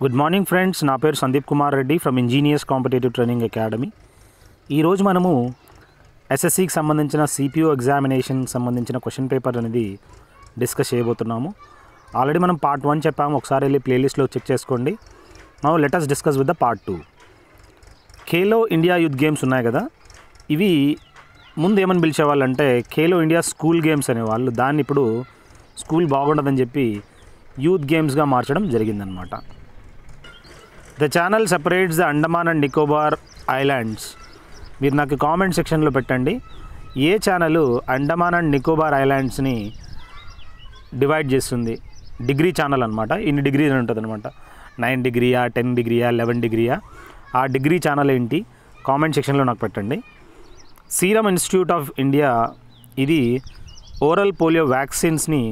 Good morning friends నా పేరు Sandeep Kumar Reddy from engineers competitive training academy ఈరోజు మనము ఎస్ఎస్సికి సంబంధించిన సిపిఓ ఎగ్జామినేషన్ సంబంధించిన క్వశ్చన్ పేపర్ అనేది డిస్కస్ చేయబోతున్నాము ఆల్రెడీ మనం పార్ట్ వన్ చెప్పాము ఒకసారి వెళ్ళి ప్లేలిస్ట్లో చెక్ చేసుకోండి మనం letters discuss with the part two Khelo India youth games ఉన్నాయి కదా ఇవి ముందు ఏమని పిలిచేవాళ్ళంటే ఖేలో ఇండియా స్కూల్ గేమ్స్ అనేవాళ్ళు దాన్ని ఇప్పుడు స్కూల్ బాగుండదని చెప్పి యూత్ గేమ్స్గా మార్చడం జరిగిందనమాట the channel separates the Andaman and Nicobar islands మీరు నాకు కామెంట్ సెక్షన్లో పెట్టండి ఏ ఛానల్ అండమాన్ అండ్ నికోబార్ ఐలాండ్స్ని డివైడ్ చేస్తుంది డిగ్రీ ఛానల్ అనమాట ఇన్ని డిగ్రీ ఉంటుంది అనమాట నైన్ డిగ్రీయా టెన్ డిగ్రీయా లెవెన్ డిగ్రీయా ఆ డిగ్రీ ఛానల్ ఏంటి కామెంట్ సెక్షన్లో నాకు పెట్టండి సీరమ్ ఇన్స్టిట్యూట్ ఆఫ్ ఇండియా ఇది ఓరల్ పోలియో వ్యాక్సిన్స్ని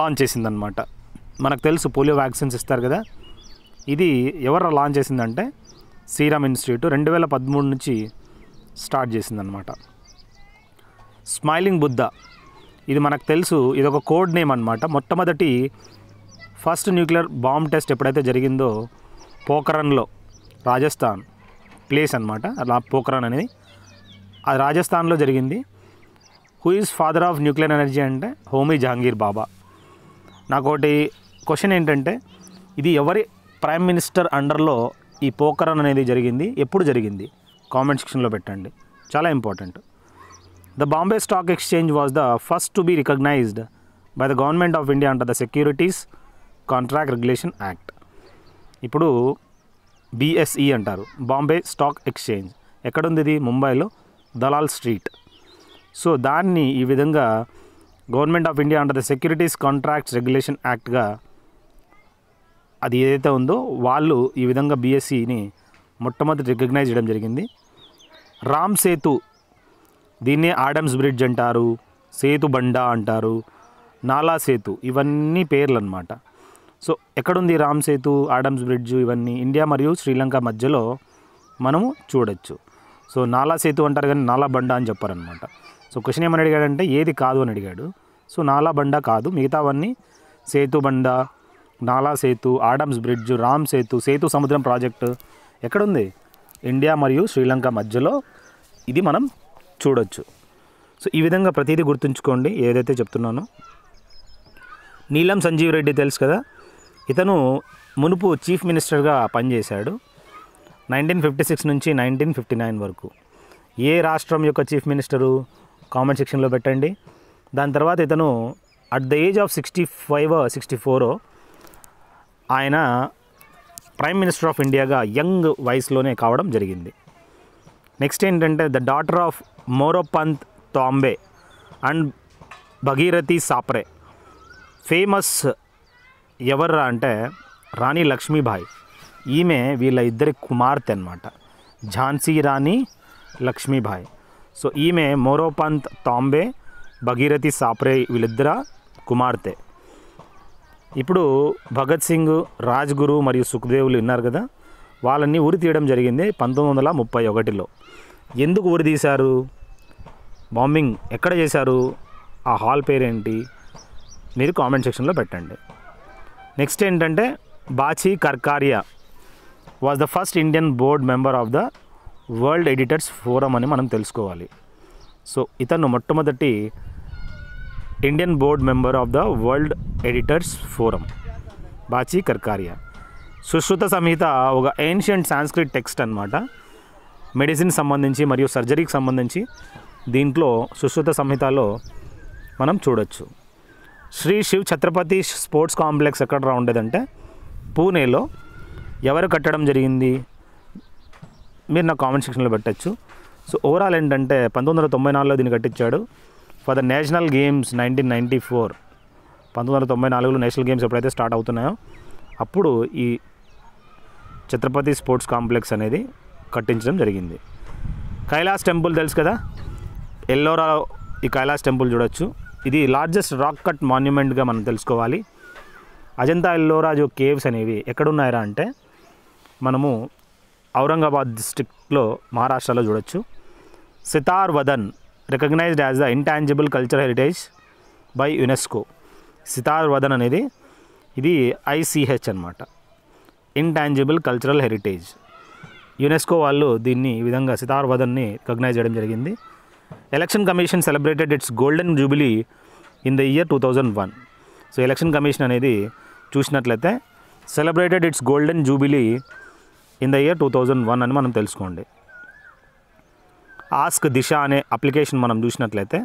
లాంచ్ చేసిందనమాట మనకు తెలుసు పోలియో వ్యాక్సిన్స్ ఇస్తారు కదా ఇది ఎవరు లాంచ్ చేసిందంటే సీరమ్ ఇన్స్టిట్యూట్ రెండు వేల పదమూడు నుంచి స్టార్ట్ చేసిందనమాట స్మైలింగ్ బుద్ధ ఇది మనకు తెలుసు ఇది ఒక కోడ్ నేమ్ అనమాట మొట్టమొదటి ఫస్ట్ న్యూక్లియర్ బాంబ్ టెస్ట్ ఎప్పుడైతే జరిగిందో పోకరన్లో రాజస్థాన్ ప్లేస్ అనమాట అలా పోఖరన్ అనేది అది రాజస్థాన్లో జరిగింది who is father of nuclear energy అంటే హోమీ జహాంగీర్ బాబా నాకు ఒకటి క్వశ్చన్ ఏంటంటే ఇది ఎవరి ప్రైమ్ మినిస్టర్ అండర్లో ఈ పోకరన్ అనేది జరిగింది ఎప్పుడు జరిగింది కామెంట్ సెక్షన్లో పెట్టండి చాలా important the Bombay stock exchange was the first to be recognised by the government of India under the securities contract regulation act ఇప్పుడు బిఎస్ఈ అంటారు బాంబే స్టాక్ ఎక్స్చేంజ్ ఎక్కడుంది ఇది ముంబైలో దలాల్ స్ట్రీట్ సో దాన్ని ఈ విధంగా government of India under the securities contracts regulation యాక్ట్గా అది ఏదైతే ఉందో వాళ్ళు ఈ విధంగా బీఎస్సీని e మొట్టమొదటి రికగ్నైజ్ చేయడం జరిగింది రామ్ సేతు దీన్నే ఆడమ్స్ బ్రిడ్జ్ అంటారు సేతు బండా అంటారు నాలా సేతు ఇవన్నీ పేర్లు అనమాట సో ఎక్కడుంది రామ్ సేతు ఆడమ్స్ బ్రిడ్జ్ ఇవన్నీ ఇండియా మరియు శ్రీలంక మధ్యలో మనము చూడొచ్చు సో నాలా సేతు అంటారు కానీ నాలా బండా అని చెప్పారనమాట సో క్వశ్చన్ ఏమని అడిగాడంటే ఏది కాదు అని అడిగాడు సో నాలా బండా కాదు మిగతావన్నీ సేతు బండా నాలా సేతు ఆడమ్స్ బ్రిడ్జ్ రామ్ సేతు సేతు సముద్రం ప్రాజెక్టు ఎక్కడుంది ఇండియా మరియు శ్రీలంక మధ్యలో ఇది మనం చూడొచ్చు సో ఈ విధంగా ప్రతిదీ గుర్తుంచుకోండి ఏదైతే చెప్తున్నానో నీలం సంజీవ్ రెడ్డి తెలుసు కదా ఇతను మునుపు చీఫ్ మినిస్టర్గా పనిచేశాడు నైన్టీన్ ఫిఫ్టీ సిక్స్ నుంచి నైన్టీన్ ఫిఫ్టీ నైన్ వరకు ఏ రాష్ట్రం యొక్క చీఫ్ మినిస్టరు కామెంట్ సెక్షన్లో పెట్టండి దాని తర్వాత ఇతను at the age of sixty five sixty ఫోరో ఆయన ప్రైమ్ మినిస్టర్ ఆఫ్ ఇండియాగా యంగ్ వయసులోనే కావడం జరిగింది నెక్స్ట్ ఏంటంటే the daughter of Moropant Tambe and Bhagirathi Sapre famous ఎవర్రా అంటే రాణి లక్ష్మీభాయ్ ఈమె వీళ్ళ ఇద్దరి కుమార్తె అనమాట ఝాన్సీ రాణి లక్ష్మీభాయ్ సో ఈమె మోరోపంత్ తాంబే భగీరథి సాప్రే వీళ్ళిద్దర కుమార్తె ఇప్పుడు భగత్ సింగ్ రాజ్గురు మరియు సుఖదేవులు విన్నారు కదా వాళ్ళని ఉరి తీయడం జరిగింది పంతొమ్మిది వందల ముప్పై ఒకటిలో ఎందుకు ఉరి తీశారు బాంబింగ్ ఎక్కడ చేశారు ఆ హాల్ పేరేంటి మీరు కామెంట్ సెక్షన్లో పెట్టండి నెక్స్ట్ ఏంటంటే Bachi Karkaria was the first Indian board member of the world editors forum అని మనం తెలుసుకోవాలి సో ఇతను మొట్టమొదటి Indian board member of the world editors forum Bachi Karkaria Sushruta Samhita ఒక ఏన్షియంట్ సాంస్క్రిట్ టెక్స్ట్ అనమాట మెడిసిన్ సంబంధించి మరియు సర్జరీకి సంబంధించి దీంట్లో సుశ్రుత సంహితలో మనం చూడొచ్చు శ్రీ శివ్ ఛత్రపతి స్పోర్ట్స్ కాంప్లెక్స్ ఎక్కడ ఉండేదంటే పూణేలో ఎవరు కట్టడం జరిగింది మీరు నా కామెంట్ సెక్షన్లో పెట్టచ్చు సో ఓవరాల్ ఏంటంటే పంతొమ్మిది వందల తొంభై నాలుగులో దీన్ని కట్టించాడు for the national games nineteen ninety four పంతొమ్మిది వందల తొంభై నాలుగులో నేషనల్ గేమ్స్ ఎప్పుడైతే స్టార్ట్ అవుతున్నాయో అప్పుడు ఈ ఛత్రపతి స్పోర్ట్స్ కాంప్లెక్స్ అనేది కట్టించడం జరిగింది కైలాస్ టెంపుల్ తెలుసు కదా ఎల్లోరా ఈ కైలాస్ టెంపుల్ చూడొచ్చు ఇది లార్జెస్ట్ రాక్ కట్ మాన్యుమెంట్గా మనం తెలుసుకోవాలి అజంతా ఎల్లోరా జో కేవ్స్ అనేవి ఎక్కడున్నాయరా అంటే మనము ఔరంగాబాద్ డిస్టిక్లో మహారాష్ట్రలో చూడొచ్చు sitar vadan recognised as the intangible culture heritage by UNESCO sitar vadan అనేది ఇది ఐసిహెచ్ అనమాట ఇంటాంజిబుల్ కల్చరల్ హెరిటేజ్ యునెస్కో వాళ్ళు దీన్ని ఈ విధంగా సితార్ వదన్ని రికగ్నైజ్ చేయడం జరిగింది election commission celebrated its golden jubilee in the year two thousand one so election commission అనేది చూసినట్లయితే celebrated its golden jubilee in the year two thousand one అని మనం తెలుసుకోండి ఆస్క్ దిశ అనే అప్లికేషన్ మనం చూసినట్లయితే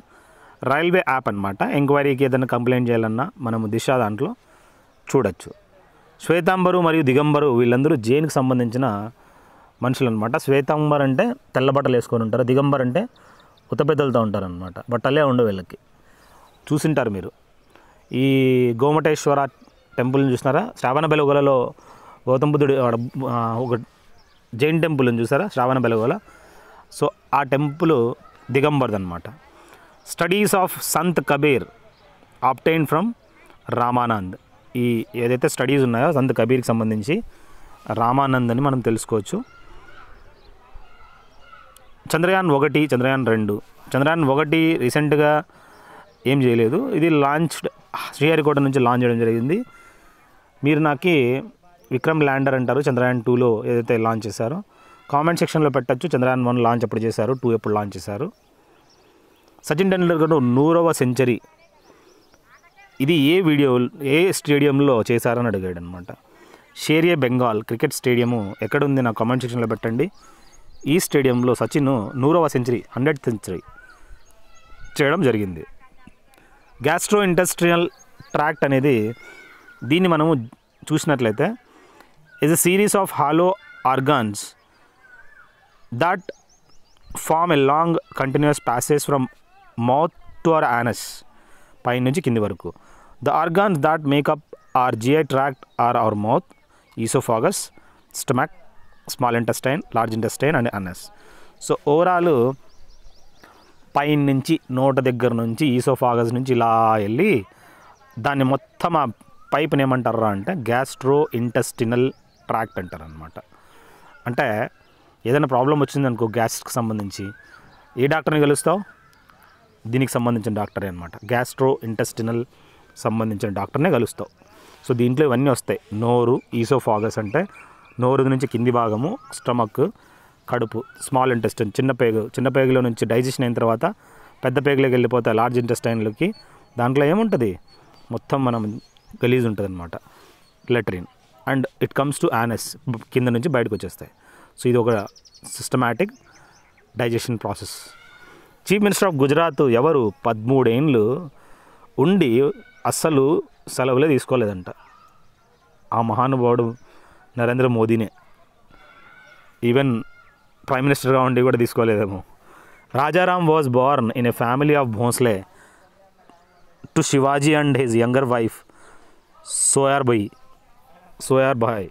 రైల్వే యాప్ అనమాట ఎంక్వైరీకి ఏదైనా కంప్లైంట్ చేయాలన్నా మనము దిశ దాంట్లో చూడొచ్చు శ్వేతాంబరు మరియు దిగంబరు వీళ్ళందరూ జైన్కి సంబంధించిన మనుషులు అనమాట శ్వేతాంబర్ అంటే తెల్ల బట్టలు వేసుకొని ఉంటారు దిగంబర్ అంటే ఉతపెద్దలతో ఉంటారనమాట బట్టలే ఉండవు వీళ్ళకి చూసింటారు మీరు ఈ గోమటేశ్వర టెంపుల్ని చూసినారా శ్రావణ బెలుగులలో గౌతమ బుద్ధుడు ఒక జైన్ టెంపుల్ని చూసారా శ్రావణ బెలగొల సో ఆ టెంపుల్ దిగంబర్ది అనమాట studies of Sant Kabir obtained from Ramanand ఈ ఏదైతే స్టడీస్ ఉన్నాయో సంత్ కబీర్కి సంబంధించి రామానంద్ అని మనం తెలుసుకోవచ్చు చంద్రయాన్ ఒకటి చంద్రయాన్ రెండు చంద్రయాన్ ఒకటి రీసెంట్గా ఏం చేయలేదు ఇది లాంచ్డ్ శ్రీహరికోట నుంచి లాంచ్ చేయడం జరిగింది మీరు నాకు విక్రమ్ ల్యాండర్ అంటారు చంద్రయాన్ టూలో ఏదైతే లాంచ్ చేశారో కామెంట్ సెక్షన్లో పెట్టచ్చు చంద్రయాన్ వన్ లాంచ్ ఎప్పుడు చేశారు టూ ఎప్పుడు లాంచ్ చేశారు సచిన్ టెండూల్కర్ నూరవ సెంచరీ ఇది ఏ వీడియో ఏ స్టేడియంలో చేశారని అడిగాడు అనమాట షేరియా బెంగాల్ క్రికెట్ స్టేడియము ఎక్కడుంది నా కామెంట్ సెక్షన్లో పెట్టండి ఈ స్టేడియంలో సచిన్ నూరవ సెంచరీ హండ్రెడ్ సెంచరీ చేయడం జరిగింది గ్యాస్ట్రో ఇండస్ట్రియల్ ట్రాక్ట్ అనేది దీన్ని మనము చూసినట్లయితే is a series of hollow organs that form a long continuous passage from mouth to our anus పై నుంచి కింది వరకు the organ that make up are GI tract are our mouth oesophagus stomach small intestine large intestine and anus so overall పైన నుంచి నోట దగ్గర నుంచి oesophagus నుంచి ఇలా వెళ్ళి దాన్ని మొత్తం ఆ పైపుని ఏమంటారా అంటే గ్యాస్ట్రో ఇంటెస్టినల్ ట్రాక్ట్ అంటారు అనమాట అంటే ఏదైనా ప్రాబ్లం వచ్చిందనుకో గ్యాస్ట్కి సంబంధించి ఏ డాక్టర్ని కలుస్తావు దీనికి సంబంధించిన డాక్టరే అనమాట గ్యాస్ట్రో ఇంటెస్టినల్ సంబంధించిన డాక్టర్నే కలుస్తావు సో దీంట్లో ఇవన్నీ వస్తాయి నోరు ఈసోఫాగస్ అంటే నోరు నుంచి కింది భాగము స్టమక్ కడుపు స్మాల్ ఇంటెస్టైన్ చిన్న పేగు చిన్న పేగులో నుంచి డైజెషన్ అయిన తర్వాత పెద్ద పేగులోకి వెళ్ళిపోతే లార్జ్ ఇంటెస్టైన్లకి దాంట్లో ఏముంటుంది మొత్తం మనం గలీజ్ ఉంటుంది అనమాట latrine and it comes to anus కింద నుంచి బయటకు వచ్చేస్తాయి సో ఇది ఒక systematic digestion process chief minister of Gujarat ఎవరు పదమూడేండ్లు ఉండి అస్సలు సెలవులే తీసుకోలేదంట ఆ మహానుభావుడు నరేంద్ర మోదీనే ఈవెన్ ప్రైమ్ మినిస్టర్గా ఉండి కూడా తీసుకోలేదేమో Rajaram was born in a family of Bhonsle to Shivaji and his younger wife Soyar Bai Soyar Bai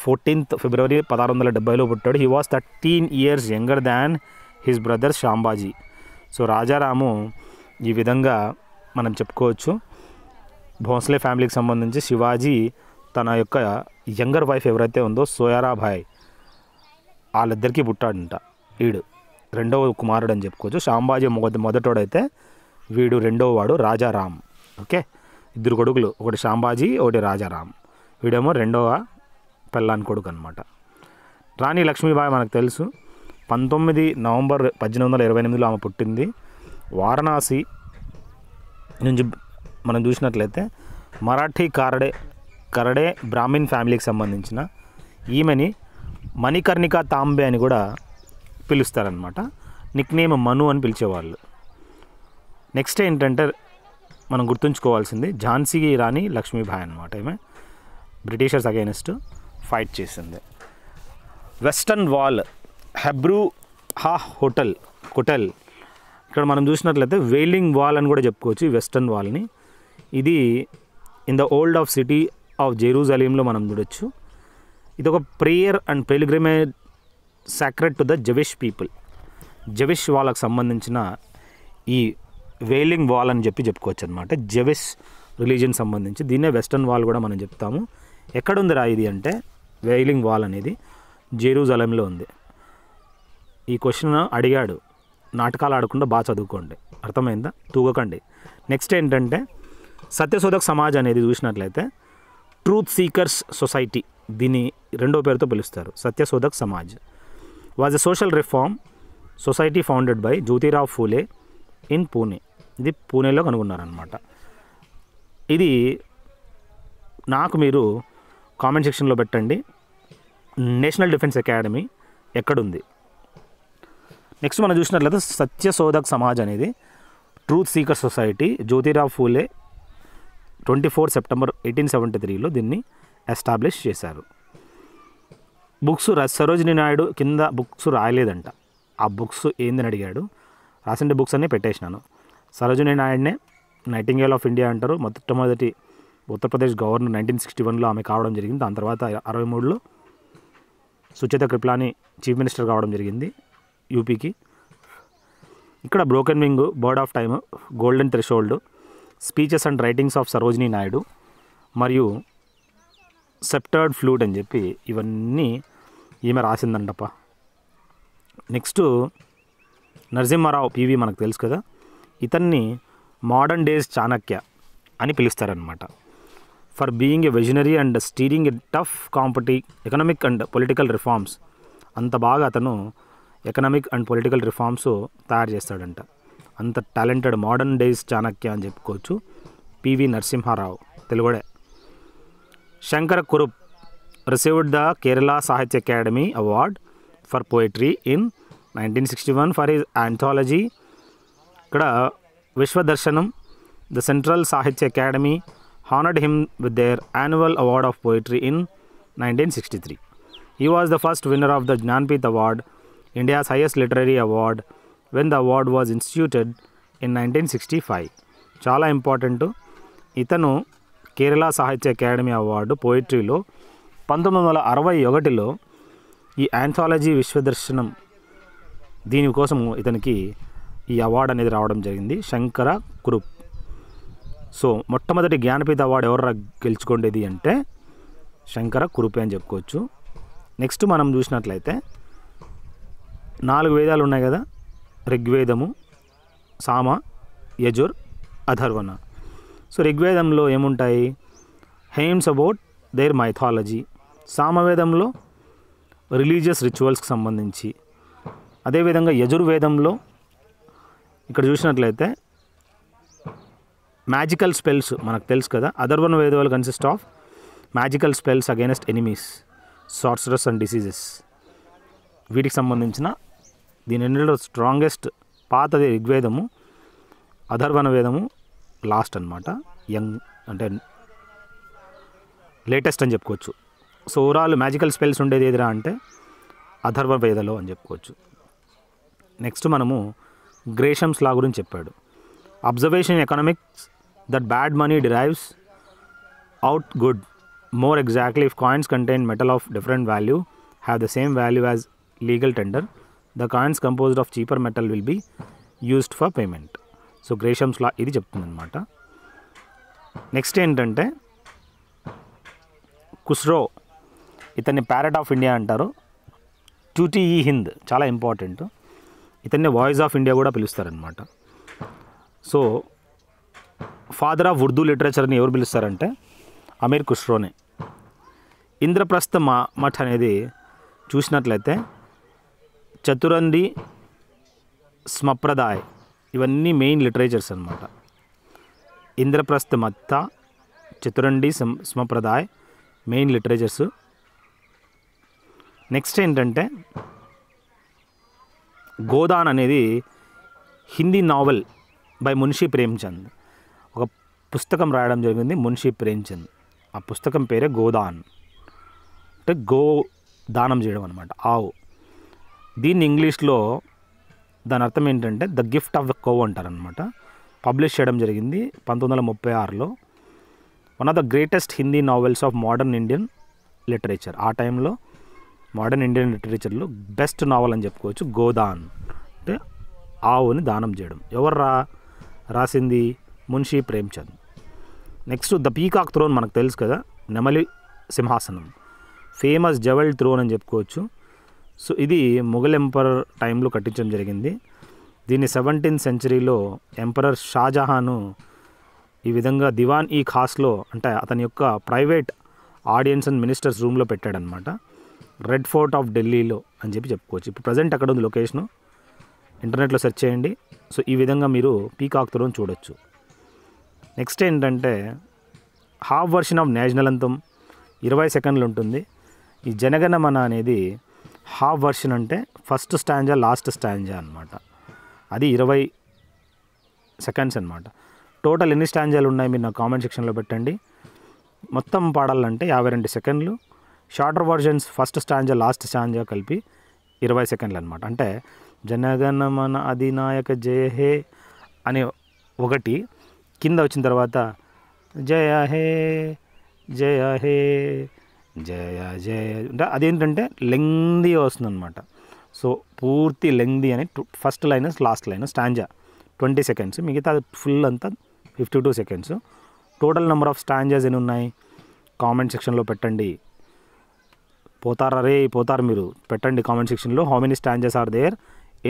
fourteenth February పదహారు వందల డెబ్బైలో పుట్టాడు he was thirteen years younger than his brother Sambhaji so Rajaram ఈ విధంగా మనం చెప్పుకోవచ్చు భోంస్లే ఫ్యామిలీకి సంబంధించి శివాజీ తన యొక్క యంగర్ వైఫ్ ఎవరైతే ఉందో సోయారాభాయ్ వాళ్ళిద్దరికీ పుట్టాడంట వీడు రెండవ కుమారుడు అని చెప్పుకోవచ్చు శాంబాజీ మొద మొదటోడైతే వీడు రెండవ వాడు రాజారాం ఓకే ఇద్దరు కొడుకులు ఒకటి శాంబాజీ ఒకటి రాజారాం వీడేమో రెండవ పెళ్ళాని కొడుకు అనమాట రాణి లక్ష్మీబాయి మనకు తెలుసు పంతొమ్మిది నవంబర్ పద్దెనిమిది వందల ఇరవై ఎనిమిదిలో ఆమె పుట్టింది వారణాసి నుంచి మనం చూసినట్లయితే మరాఠీ కారడే కరడే బ్రాహ్మిన్ ఫ్యామిలీకి సంబంధించిన ఈమెని మణికర్ణిక తాంబే అని కూడా పిలుస్తారనమాట నేమ్ మను అని పిలిచేవాళ్ళు నెక్స్ట్ ఏంటంటే మనం గుర్తుంచుకోవాల్సింది ఝాన్సీ రాణి లక్ష్మీబాయి అనమాట ఈమె బ్రిటిషర్స్ అగైనెస్ట్ ఫైట్ చేసింది వెస్టర్న్ వాల్ హెబ్రూ హా హోటల్ హోటల్ ఇక్కడ మనం చూసినట్లయితే వెయిలింగ్ వాల్ అని కూడా చెప్పుకోవచ్చు వెస్టర్న్ వాల్ని ఇది in the old of city of జెరూజలీంలో మనం చూడొచ్చు ఇది ఒక prayer and pilgrimage sacred to the Jewish people Jewish వాళ్ళకు సంబంధించిన ఈ వేలింగ్ వాల్ అని చెప్పి చెప్పుకోవచ్చు అనమాట జవిష్ రిలీజన్ సంబంధించి దీన్నే వెస్టర్న్ వాల్ కూడా మనం చెప్తాము ఎక్కడుందిరా ఇది అంటే వెయిలింగ్ వాల్ అనేది జెరూజలంలో ఉంది ఈ క్వశ్చన్ అడిగాడు నాటకాలు ఆడకుండా బాగా చదువుకోండి అర్థమైందా తూగకండి నెక్స్ట్ ఏంటంటే సత్యశోధక్ సమాజ్ అనేది చూసినట్లయితే ట్రూత్ సీకర్స్ సొసైటీ దీన్ని రెండో పేరుతో పిలుస్తారు Satyashodhak Samaj was a social reform society founded by Jyotirao Phule in Pune ఇది పూణేలో కనుగొన్నారనమాట ఇది నాకు మీరు కామెంట్ సెక్షన్లో పెట్టండి నేషనల్ డిఫెన్స్ అకాడమీ ఎక్కడుంది నెక్స్ట్ మనం చూసినట్లయితే సత్య సత్యశోధక్ సమాజ్ అనేది truth seeker society Jyotirao Phule twenty four September eighteen seventy త్రీలో దీన్ని ఎస్టాబ్లిష్ చేశారు బుక్స్ సరోజిని నాయుడు కింద బుక్స్ రాయలేదంట ఆ బుక్స్ ఏందని అడిగాడు రాసిన బుక్స్ అన్నీ పెట్టేసినాను సరోజిని నాయుడునే నైటింగేల్ ఆఫ్ ఇండియా అంటారు మొట్టమొదటి ఉత్తరప్రదేశ్ గవర్నర్ నైన్టీన్ సిక్స్టీ వన్లో ఆమె కావడం జరిగింది దాని తర్వాత అరవై మూడులో సుచేత కృప్లాని చీఫ్ మినిస్టర్ కావడం జరిగింది యూపీకి ఇక్కడ broken wing bird of time golden threshold speeches and writings of Sarojini Naidu మరియు సెప్టర్డ్ ఫ్లూట్ అని చెప్పి ఇవన్నీ ఈమె రాసిందంటప్ప నెక్స్ట్ నరసింహారావు పీవీ మనకు తెలుసు కదా ఇతన్ని మోడర్న్ డేస్ చాణక్య అని పిలుస్తారనమాట for being a visionary and steering a tough compete economic and political reforms అంత బాగా అతను ఎకనామిక్ అండ్ పొలిటికల్ రిఫార్మ్స్ తయారు చేస్తాడంట అంత టాలెంటెడ్ మోడర్న్ డేస్ చాణక్య అని చెప్పుకోవచ్చు పివి నరసింహారావు తెలుగుడే Sankara Kurup received the Kerala Sahitya academy award for poetry in nineteen sixty one for his anthology ఇక్కడ Vishwadarshanam the central Sahitya academy honored him with their annual award of poetry in 1963. He was the first winner of the Jnanpith Award, India's highest literary award, when the award was instituted in 1965. చాలా important ఇతను Kerala Sahitya academy award పోయిట్రీలో పంతొమ్మిది వందల అరవై ఒకటిలో ఈ anthology విశ్వదర్శనం దీనికోసము ఇతనికి ఈ award అనేది రావడం జరిగింది శంకర కురుప్ సో మొట్టమొదటి జ్ఞానపీఠ అవార్డు ఎవరు గెలుచుకుండేది అంటే శంకర కురుపే అని చెప్పుకోవచ్చు నెక్స్ట్ మనం చూసినట్లయితే నాలుగు వేదాలు ఉన్నాయి కదా ఋగ్వేదము సామ యజుర్ అధర్వణ సో ఋగ్వేదంలో ఏముంటాయి హెయిమ్స్ అబౌట్ దేర్ మైథాలజీ సామవేదంలో రిలీజియస్ రిచువల్స్కి సంబంధించి అదేవిధంగా యజుర్వేదంలో ఇక్కడ చూసినట్లయితే మ్యాజికల్ స్పెల్స్ మనకు తెలుసు కదా అదర్ వన్ వేదవాల్ consist of magical spells against enemies sorcerers and diseases వీటికి సంబంధించిన దీని రెండులో స్ట్రాంగెస్ట్ పాతది ఋగ్వేదము అధర్వణ వేదము లాస్ట్ అనమాట యంగ్ అంటే లేటెస్ట్ అని చెప్పుకోవచ్చు సో ఓవరాల్ మ్యాజికల్ స్పెల్స్ ఉండేది ఏదిరా అంటే అధర్వ వేదలో అని చెప్పుకోవచ్చు నెక్స్ట్ మనము గ్రేషమ్స్ లా గురించి చెప్పాడు observation economics that bad money drives out good more exactly if coins contain metal of different value have the same value as legal tender the coins composed of cheaper metal will be used for payment so Gresham's law ఇది చెప్తుందన్నమాట next ఏంటంటే కుస్రో ఇతన్ని parrot of India అంటారు టూటీఈ హింద్ చాలా important ఇతన్ని voice of India కూడా పిలుస్తారనమాట so father of Urdu లిటరేచర్ని ఎవరు పిలుస్తారంటే అమీర్ ఖుష్రోనే ఇంద్రప్రస్థ మా మఠ్ అనేది చూసినట్లయితే చతురంది స్మప్రదాయ్ ఇవన్నీ మెయిన్ లిటరేచర్స్ అనమాట ఇంద్రప్రస్థ మత్త చతురండి స్మప్రదాయ్ మెయిన్ లిటరేచర్స్ నెక్స్ట్ ఏంటంటే గోదాన్ అనేది హిందీ నావెల్ బై మున్షీ ప్రేమ్చంద్ ఒక పుస్తకం రాయడం జరిగింది మున్షీ ప్రేమ్చంద్ ఆ పుస్తకం పేరే గోదాన్ అంటే గో దానం చేయడం అనమాట ఆవు దీన్ని ఇంగ్లీష్లో దాని అర్థం ఏంటంటే the gift of the cow అంటారనమాట పబ్లిష్ చేయడం జరిగింది పంతొమ్మిది వందల ముప్పై ఆరులో one of the greatest Hindi novels of modern Indian literature ఆ టైంలో మోడర్న్ ఇండియన్ లిటరేచర్లో బెస్ట్ నావల్ అని చెప్పుకోవచ్చు గోదాన్ అంటే ఆవుని దానం చేయడం ఎవర్రా రాసింది Munshi Premchand next the peacock throne మనకు తెలుసు కదా నెమలి సింహాసనం ఫేమస్ జవల్ థ్రోన్ అని చెప్పుకోవచ్చు సో ఇది మొఘల్ ఎంపరర్ టైంలో కట్టించడం జరిగింది దీన్ని సెవెంటీన్త్ సెంచరీలో ఎంపరర్ షాజహాను ఈ విధంగా దివాన్ ఈ ఖాస్లో అంటే అతని యొక్క ప్రైవేట్ ఆడియన్స్ అండ్ మినిస్టర్స్ రూమ్లో పెట్టాడనమాట రెడ్ ఫోర్ట్ ఆఫ్ ఢిల్లీలో అని చెప్పి చెప్పుకోవచ్చు ఇప్పుడు ప్రజెంట్ అక్కడ ఉంది లొకేషను ఇంటర్నెట్లో సెర్చ్ చేయండి సో ఈ విధంగా మీరు పీకాక్ తురం చూడొచ్చు నెక్స్ట్ ఏంటంటే హాఫ్ వర్షన్ ఆఫ్ నేషనల్ అంతం ఇరవై సెకండ్లు ఉంటుంది ఈ జనగణమన అనేది హాఫ్ వర్షన్ అంటే ఫస్ట్ స్టాంజా లాస్ట్ స్టాంజా అనమాట అది ఇరవై సెకండ్స్ అనమాట టోటల్ ఎన్ని స్టాంజాలు ఉన్నాయి మీరు నా కామెంట్ సెక్షన్లో పెట్టండి మొత్తం పాడాలంటే యాభై రెండు సెకండ్లు shorter versions first stanza last stanza కలిపి ఇరవై సెకండ్లు అనమాట అంటే జనగణమన అధినాయక జయ హే అనే ఒకటి కింద వచ్చిన తర్వాత జయ హే జయ హే జయ జయ అంటే అదేంటంటే లెంగ్దీ అనమాట సో పూర్తి లెంగ్దీ అని first line last line stanza twenty seconds మిగతా ఫుల్ అంతా fifty two seconds total number of stanzas ఎన్ని ఉన్నాయి కామెంట్ సెక్షన్లో పెట్టండి పోతారా రే పోతారు మీరు పెట్టండి కామెంట్ సెక్షన్లో how many stanzas are there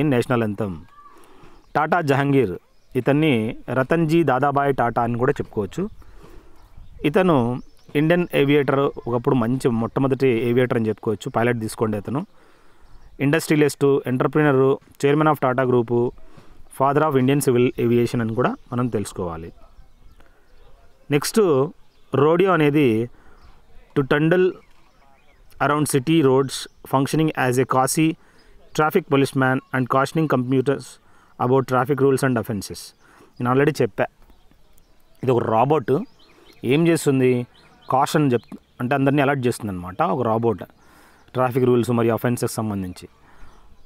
in national anthem Tata Jehangir ఇతన్ని రతన్జీ దాదాబాయ్ టాటా అని కూడా చెప్పుకోవచ్చు ఇతను ఇండియన్ ఏవియేటర్ ఒకప్పుడు మంచి మొట్టమొదటి ఏవియేటర్ అని చెప్పుకోవచ్చు పైలట్ తీసుకోండి అతను industrialist entrepreneur chairman of Tata group father of Indian civil aviation అని కూడా మనం తెలుసుకోవాలి నెక్స్ట్ రోడియో అనేది to trundle around city roads functioning as a కాశీ traffic police man and cautioning computers about traffic rules and offences నేను already చెప్పా ఇది ఒక రాబోట్ ఏం చేస్తుంది కాషన్ చెప్ అంటే అందరినీ అలర్ట్ చేస్తుంది అనమాట ఒక రాబోట్ ట్రాఫిక్ రూల్స్ మరియు అఫెన్సెస్ సంబంధించి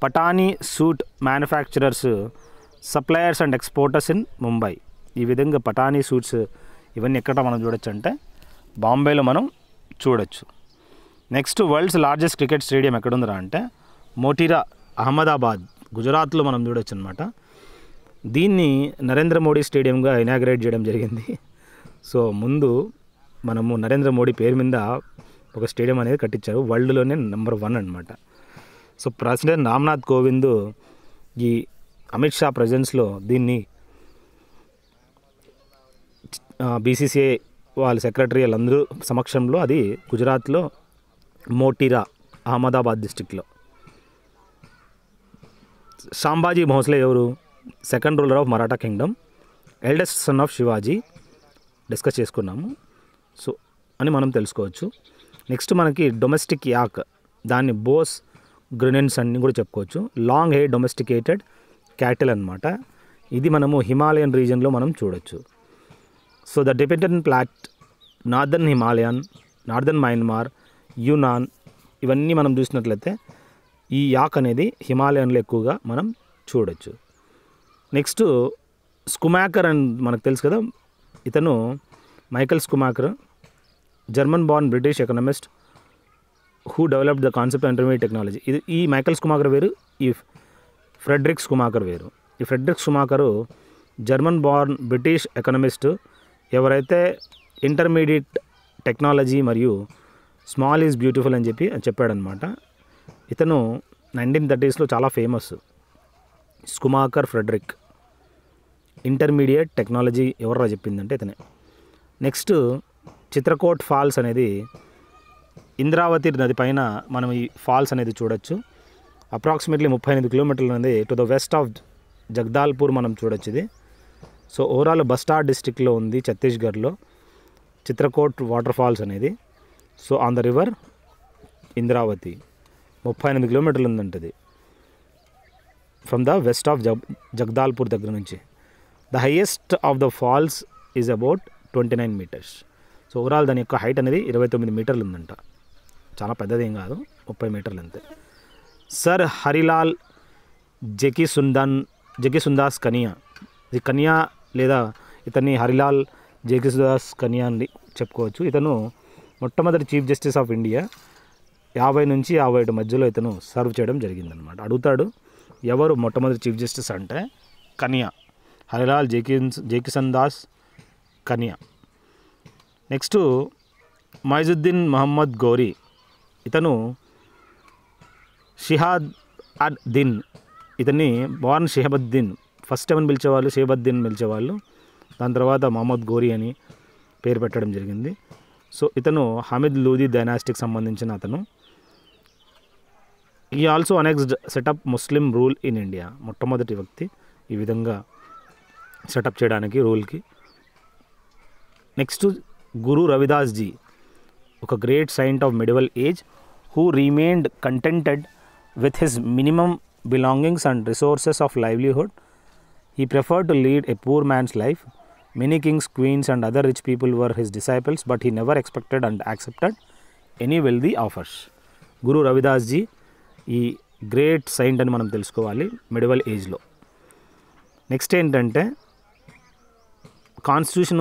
Patani suit manufacturers suppliers and exporters in Mumbai ఈ విధంగా పటానీ సూట్స్ ఇవన్నీ ఎక్కడ మనం చూడొచ్చు అంటే బాంబేలో మనం చూడొచ్చు next world's largest cricket stadium ఎక్కడుందిరా అంటే మోటిరా అహ్మదాబాద్ గుజరాత్లో మనం చూడొచ్చు అనమాట దీన్ని నరేంద్ర మోడీ స్టేడియంగా ఇనాగ్రేట్ చేయడం జరిగింది సో ముందు మనము నరేంద్ర మోడీ పేరు మీద ఒక స్టేడియం అనేది కట్టించారు వరల్డ్లోనే నెంబర్ వన్ అనమాట సో ప్రెసిడెంట్ రామ్నాథ్ కోవింద్ ఈ అమిత్ షా ప్రజెన్స్లో దీన్ని బీసీసీఐ వాళ్ళ సెక్రటరీ వాళ్ళందరూ సమక్షంలో అది గుజరాత్లో మోటిరా అహ్మదాబాద్ డిస్టిక్లో సాంబాజీ భోంస్లే ఎవరు second ruler of Maratha kingdom eldest son of Shivaji discuss చేసుకున్నాము సో అని మనం తెలుసుకోవచ్చు నెక్స్ట్ మనకి డొమెస్టిక్ యాక్ దాన్ని బోస్ గ్రెనెన్స్ అని కూడా చెప్పుకోవచ్చు లాంగ్ హెయిర్ డొమెస్టికేటెడ్ క్యాటిల్ అనమాట ఇది మనము హిమాలయన్ రీజన్లో మనం చూడొచ్చు so the dependent plot northern Himalayan northern Myanmar Yunnan ఇవన్నీ మనం చూసినట్లయితే ఈ యాక్ అనేది హిమాలయన్లో ఎక్కువగా మనం చూడొచ్చు నెక్స్ట్ స్కుమాకర్ అని మనకు తెలుసు కదా ఇతను Michael Schumacher German born British economist who developed the concept intermediate technology ఇది ఈ మైకల్ స్కుమాకర్ వేరు ఈ ఫ్రెడ్రిక్స్ స్కుమాకర్ వేరు ఈ Friedrichs Schumacher German born British economist ఎవరైతే ఇంటర్మీడియట్ టెక్నాలజీ మరియు స్మాల్ ఈజ్ బ్యూటిఫుల్ అని చెప్పి చెప్పాడనమాట ఇతను నైన్టీన్ థర్టీస్లో చాలా famous Schumacher Frederick intermediate technology ఎవర్రా చెప్పిందంటే ఇతనే నెక్స్ట్ చిత్రకోట్ ఫాల్స్ అనేది ఇంద్రావతి నది పైన మనం ఈ ఫాల్స్ అనేది చూడొచ్చు అప్రాక్సిమేట్లీ ముప్పై ఎనిమిది కిలోమీటర్లు అనేది to the west of Jagdalpur మనం చూడొచ్చు ఇది సో ఓవరాల్ బస్టార్ డిస్టిక్లో ఉంది ఛత్తీస్గఢ్లో చిత్రకోట్ వాటర్ ఫాల్స్ అనేది so on the river Indravati ముప్పై ఎనిమిది కిలోమీటర్లు ఉందంటది from the west of Jag Jagdalpur దగ్గర నుంచి the highest of the falls is about twenty nine metres so overall దాని యొక్క హైట్ అనేది ఇరవై తొమ్మిది మీటర్లు ఉందంట చాలా పెద్దదేం కాదు ముప్పై మీటర్లు అంతే సర్ హరిలాల్ జకి సుందన్ జకి సుందాస్ కనియా ఇది కనియా లేదా ఇతన్ని హరిలాల్ జకి సుందాస్ కనియా అని చెప్పుకోవచ్చు ఇతను మొట్టమొదటి చీఫ్ జస్టిస్ ఆఫ్ ఇండియా యాభై నుంచి యాభై ఒకటి మధ్యలో ఇతను సర్వ్ చేయడం జరిగిందనమాట అడుగుతాడు ఎవరు మొట్టమొదటి చీఫ్ జస్టిస్ అంటే కనియా హరిలాల్ జేకిన్స్ జేకిసన్ దాస్ కనియా నెక్స్ట్ మైజుద్దీన్ మహమ్మద్ గౌరీ ఇతను షిహాద్ అడ్ దిన్ ఇతన్ని బార్న్ షిహబద్దీన్ ఫస్ట్ ఏమని పిలిచేవాళ్ళు షిహబద్దీన్ పిలిచేవాళ్ళు దాని తర్వాత మహమ్మద్ గోరీ అని పేరు పెట్టడం జరిగింది సో ఇతను హమీద్ లూదీ డైనాస్టిక్ సంబంధించిన అతను ఈ also annexed set up Muslim rule in India మొట్టమొదటి వ్యక్తి ఈ విధంగా సెటప్ చేయడానికి రూల్కి నెక్స్ట్ గురు రవిదాస్ జీ ఒక great saint of medieval age who remained contented with his minimum belongings and resources of livelihood. He preferred to lead a poor man's life. Many kings, queens, and other rich people were his disciples, but he never expected and accepted any wealthy offers. Guru Ravidas ji ఈ great saint అని మనం తెలుసుకోవాలి medieval ఏజ్లో next ఏంటంటే constitution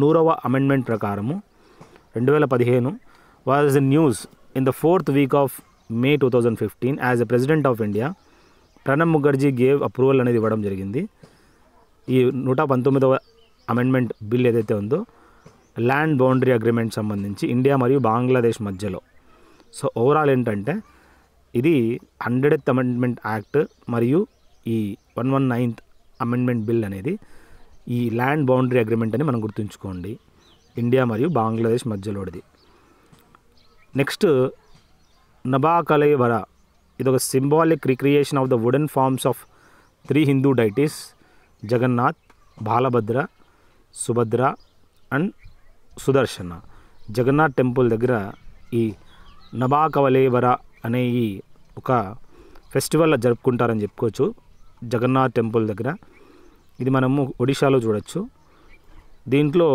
నూరవ amendment ప్రకారము రెండు వేల పదిహేను was the news in the fourth week of May two thousand fifteen as a president of India Pranab Mukherjee gave approval అనేది ఇవ్వడం జరిగింది ఈ నూట పంతొమ్మిదవ అమెండ్మెంట్ బిల్ ఏదైతే ఉందో ల్యాండ్ బౌండరీ అగ్రిమెంట్ సంబంధించి ఇండియా మరియు బంగ్లాదేశ్ మధ్యలో సో ఓవరాల్ ఏంటంటే ఇది హండ్రెడెత్ అమెండ్మెంట్ యాక్ట్ మరియు ఈ one one ninth amendment bill అనేది ఈ ల్యాండ్ బౌండరీ అగ్రిమెంట్ అని మనం గుర్తుంచుకోండి ఇండియా మరియు బంగ్లాదేశ్ మధ్యలోడిది నెక్స్ట్ నబాకలైవర ఇది ఒక symbolic recreation of the wooden forms of three Hindu deities Jagannath Balabhadra Subhadra and Sudarshana Jagannath temple దగ్గర ఈ నబాకవలేవర అనే ఈ ఒక ఫెస్టివల్ జరుపుకుంటారని చెప్పుకోవచ్చు జగన్నాథ్ టెంపుల్ దగ్గర ఇది మనము ఒడిశాలో చూడొచ్చు దీంట్లో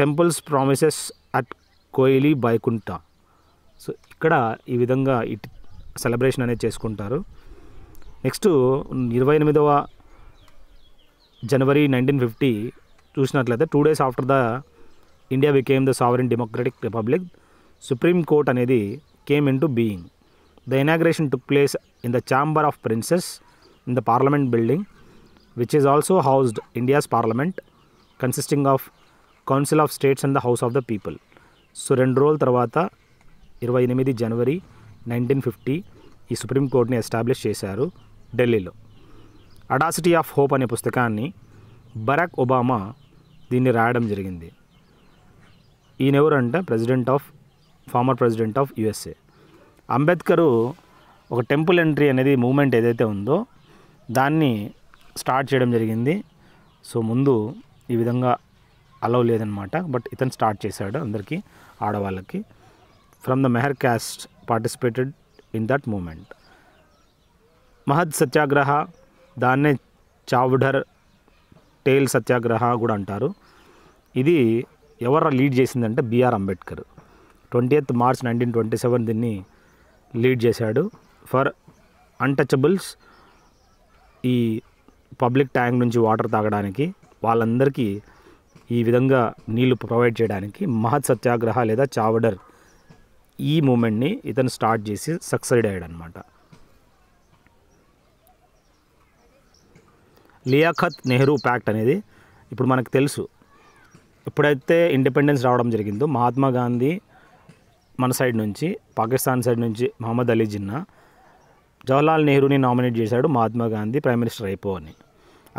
temples premises at Koili Baikuntha so ఇక్కడ ఈ విధంగా ఇట్ సెలబ్రేషన్ అనేది చేసుకుంటారు నెక్స్ట్ ఇరవై ఎనిమిదవ జనవరి నైన్టీన్ ఫిఫ్టీ చూసినట్లయితే two days after the India became the sovereign democratic republic supreme court అనేది came into being. The inauguration took place in the Chamber of Princes in the Parliament building, which is also housed India's Parliament, consisting of council of states and the house of the people so రెండు రోజుల తర్వాత ఇరవై ఎనిమిది జనవరి nineteen fifty ఈ సుప్రీంకోర్టుని establish చేశారు ఢిల్లీలో audacity of hope అనే పుస్తకాన్ని బరాక్ ఒబామా దీన్ని రాయడం జరిగింది ఈయనెవరంటే president of former president of USA Ambedkar ఒక టెంపుల్ ఎంట్రీ అనేది మూమెంట్ ఏదైతే ఉందో దాన్ని స్టార్ట్ చేయడం జరిగింది సో ముందు ఈ విధంగా అలవ్ లేదనమాట బట్ ఇతను స్టార్ట్ చేశాడు అందరికీ ఆడవాళ్ళకి from the Mahar caste participated in that movement Mahad Satyagraha దాన్నే చావుడర్ టేల్ సత్యాగ్రహ కూడా అంటారు ఇది ఎవరు లీడ్ చేసిందంటే BR Ambedkar twenty eighth March nineteen twenty seven దీన్ని లీడ్ చేశాడు ఫర్ అన్టచబుల్స్ ఈ పబ్లిక్ ట్యాంక్ నుంచి వాటర్ తాగడానికి వాళ్ళందరికీ ఈ విధంగా నీళ్లు ప్రొవైడ్ చేయడానికి మహత్ సత్యాగ్రహ లేదా చావడర్ ఈ మూమెంట్ని ఇతను స్టార్ట్ చేసి సక్సైడ్ అనమాట లియాఖత్ నెహ్రూ ప్యాక్ట్ అనేది ఇప్పుడు మనకు తెలుసు ఎప్పుడైతే ఇండిపెండెన్స్ రావడం జరిగిందో మహాత్మా గాంధీ మన సైడ్ నుంచి పాకిస్తాన్ సైడ్ నుంచి మహమ్మద్ అలీ జిన్నా జవహర్లాల్ నెహ్రూని నామినేట్ చేశాడు మహాత్మా గాంధీ ప్రైమ్ మినిస్టర్ అయిపో అని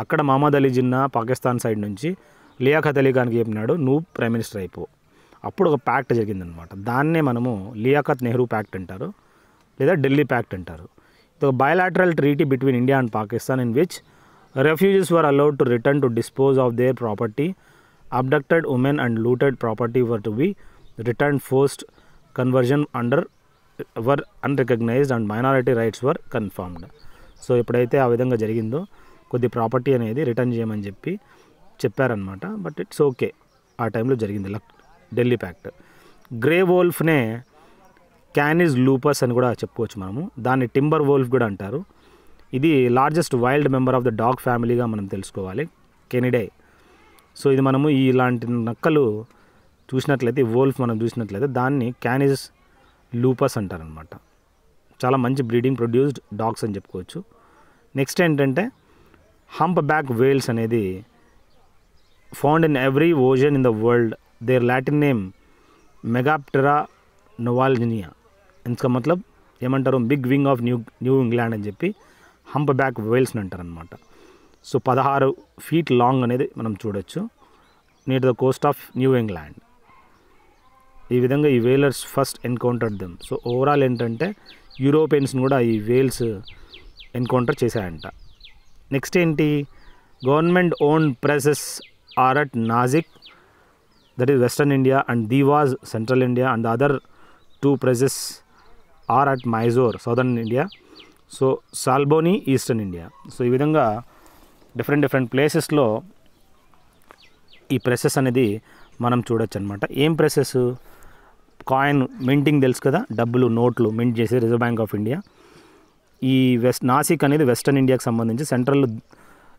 అక్కడ మహమ్మద్ అలీ జిన్నా పాకిస్తాన్ సైడ్ నుంచి లియాఖత్ అలీ ఖాన్కి చెప్పినాడు నువ్వు ప్రైమ్ మినిస్టర్ అయిపో అప్పుడు ఒక ప్యాక్ట్ జరిగిందనమాట దాన్నే మనము లియాఖత్ నెహ్రూ ప్యాక్ట్ అంటారు లేదా ఢిల్లీ ప్యాక్ట్ అంటారు ఇది ఒక bilateral treaty between India and Pakistan in which refugees were allowed to return to dispose of their property abducted women and looted property were to be return forced conversion under were unrecognised and minority rights were confirmed so ఎప్పుడైతే ఆ విధంగా జరిగిందో కొద్ది property అనేది return చేయమని చెప్పి చెప్పారనమాట but it's okay ఆ టైంలో జరిగింది లక్ ఢిల్లీ ప్యాక్ట్ గ్రే వోల్ఫ్నే క్యానిజ్ లూపస్ అని కూడా చెప్పుకోవచ్చు మనము దాన్ని టింబర్ వోల్ఫ్ కూడా అంటారు ఇది largest wild member of the dog ఫ్యామిలీగా మనం తెలుసుకోవాలి కెనిడే సో ఇది మనము ఇలాంటి నక్కలు చూసినట్లయితే వోల్ఫ్ మనం చూసినట్లయితే దాన్ని క్యానిజస్ లూపస్ అంటారనమాట చాలా మంచి బ్రీడింగ్ ప్రొడ్యూస్డ్ డాగ్స్ అని చెప్పుకోవచ్చు నెక్స్ట్ ఏంటంటే హంప్ బ్యాక్ వేల్స్ అనేది found in every ocean in the world their Latin name megaptera నోవాల్జినియా ఇంకా మతలబ్ ఏమంటారు big wing of new new England అని చెప్పి హంప్ బ్యాక్ అంటారు అంటారనమాట సో పదహారు ఫీట్ లాంగ్ అనేది మనం చూడొచ్చు నీట్ the coast of new England ఈ విధంగా ఈ whalers first encounter them so overall ఏంటంటే యూరోపియన్స్ని కూడా ఈ వేల్స్ ఎన్కౌంటర్ చేశాయంట నెక్స్ట్ ఏంటి government own presses are at Nashik that is western India and Dewas central India and other two presses are at Mysore southern India so Salboni eastern India so ఈ విధంగా different different ప్లేసెస్లో ఈ ప్రెసెస్ అనేది మనం చూడొచ్చు అనమాట ఏం ప్రెసెస్ కాయిన్ మింటింగ్ తెలుసు కదా డబ్బులు నోట్లు మింట్ చేసే రిజర్వ్ బ్యాంక్ ఆఫ్ ఇండియా ఈ వెస్ట్ నాసిక్ అనేది వెస్టర్న్ ఇండియాకి సంబంధించి సెంట్రల్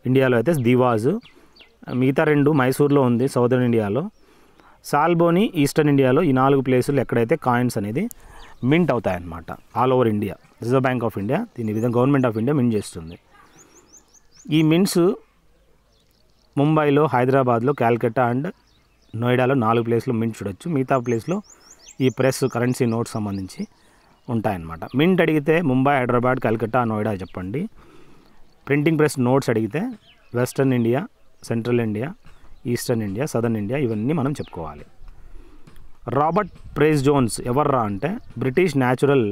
ఇండియాలో అయితే దివాజ్ మిగతా రెండు మైసూర్లో ఉంది సౌదర్న్ ఇండియాలో సాల్బోని ఈస్టర్న్ ఇండియాలో ఈ నాలుగు ప్లేసులు ఎక్కడైతే కాయిన్స్ అనేది మింట్ అవుతాయన్నమాట all over India reserve bank of India దీని విధంగా గవర్నమెంట్ ఆఫ్ ఇండియా మింట్ చేస్తుంది ఈ మింట్స్ ముంబైలో హైదరాబాద్లో క్యాల్కట్టా అండ్ నోయిడాలో నాలుగు ప్లేస్లో మింట్ చూడొచ్చు మిగతా ప్లేస్లో ఈ ప్రెస్ కరెన్సీ నోట్ సంబంధించి ఉంటాయన్నమాట మింట్ అడిగితే ముంబై హైదరాబాద్ కలకత్తా నోయిడా చెప్పండి ప్రింటింగ్ ప్రెస్ నోట్స్ అడిగితే western India central India eastern India southern India ఇవన్నీ మనం చెప్పుకోవాలి రాబర్ట్ ప్రేస్ జోన్స్ ఎవర్రా అంటే British natural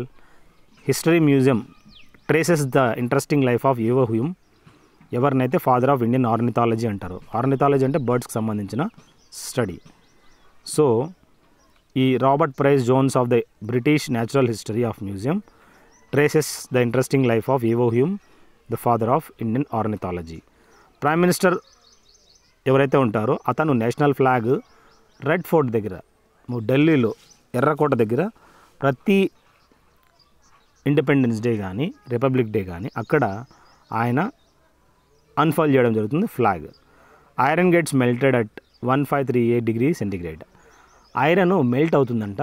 history museum traces the interesting life of యువ హ్యూమ్ ఎవరినైతే ఫాదర్ ఆఫ్ ఇండియన్ ఆర్నిథాలజీ అంటారు ఆర్నిథాలజీ అంటే బర్డ్స్కి సంబంధించిన స్టడీ సో ఈ Robert Prys Jones of the British natural history of museum traces the interesting life of ఈవో Hume the father of Indian ornithology prime minister ఎవరైతే ఉంటారో అతను నేషనల్ ఫ్లాగ్ రెడ్ ఫోర్ట్ దగ్గర ఢిల్లీలో ఎర్రకోట దగ్గర ప్రతి ఇండిపెండెన్స్ డే కానీ రిపబ్లిక్ డే కానీ అక్కడ ఆయన అన్ఫాల్ చేయడం జరుగుతుంది flag iron gates melted at one five three eight degree centigrade iron melt అవుతుందంట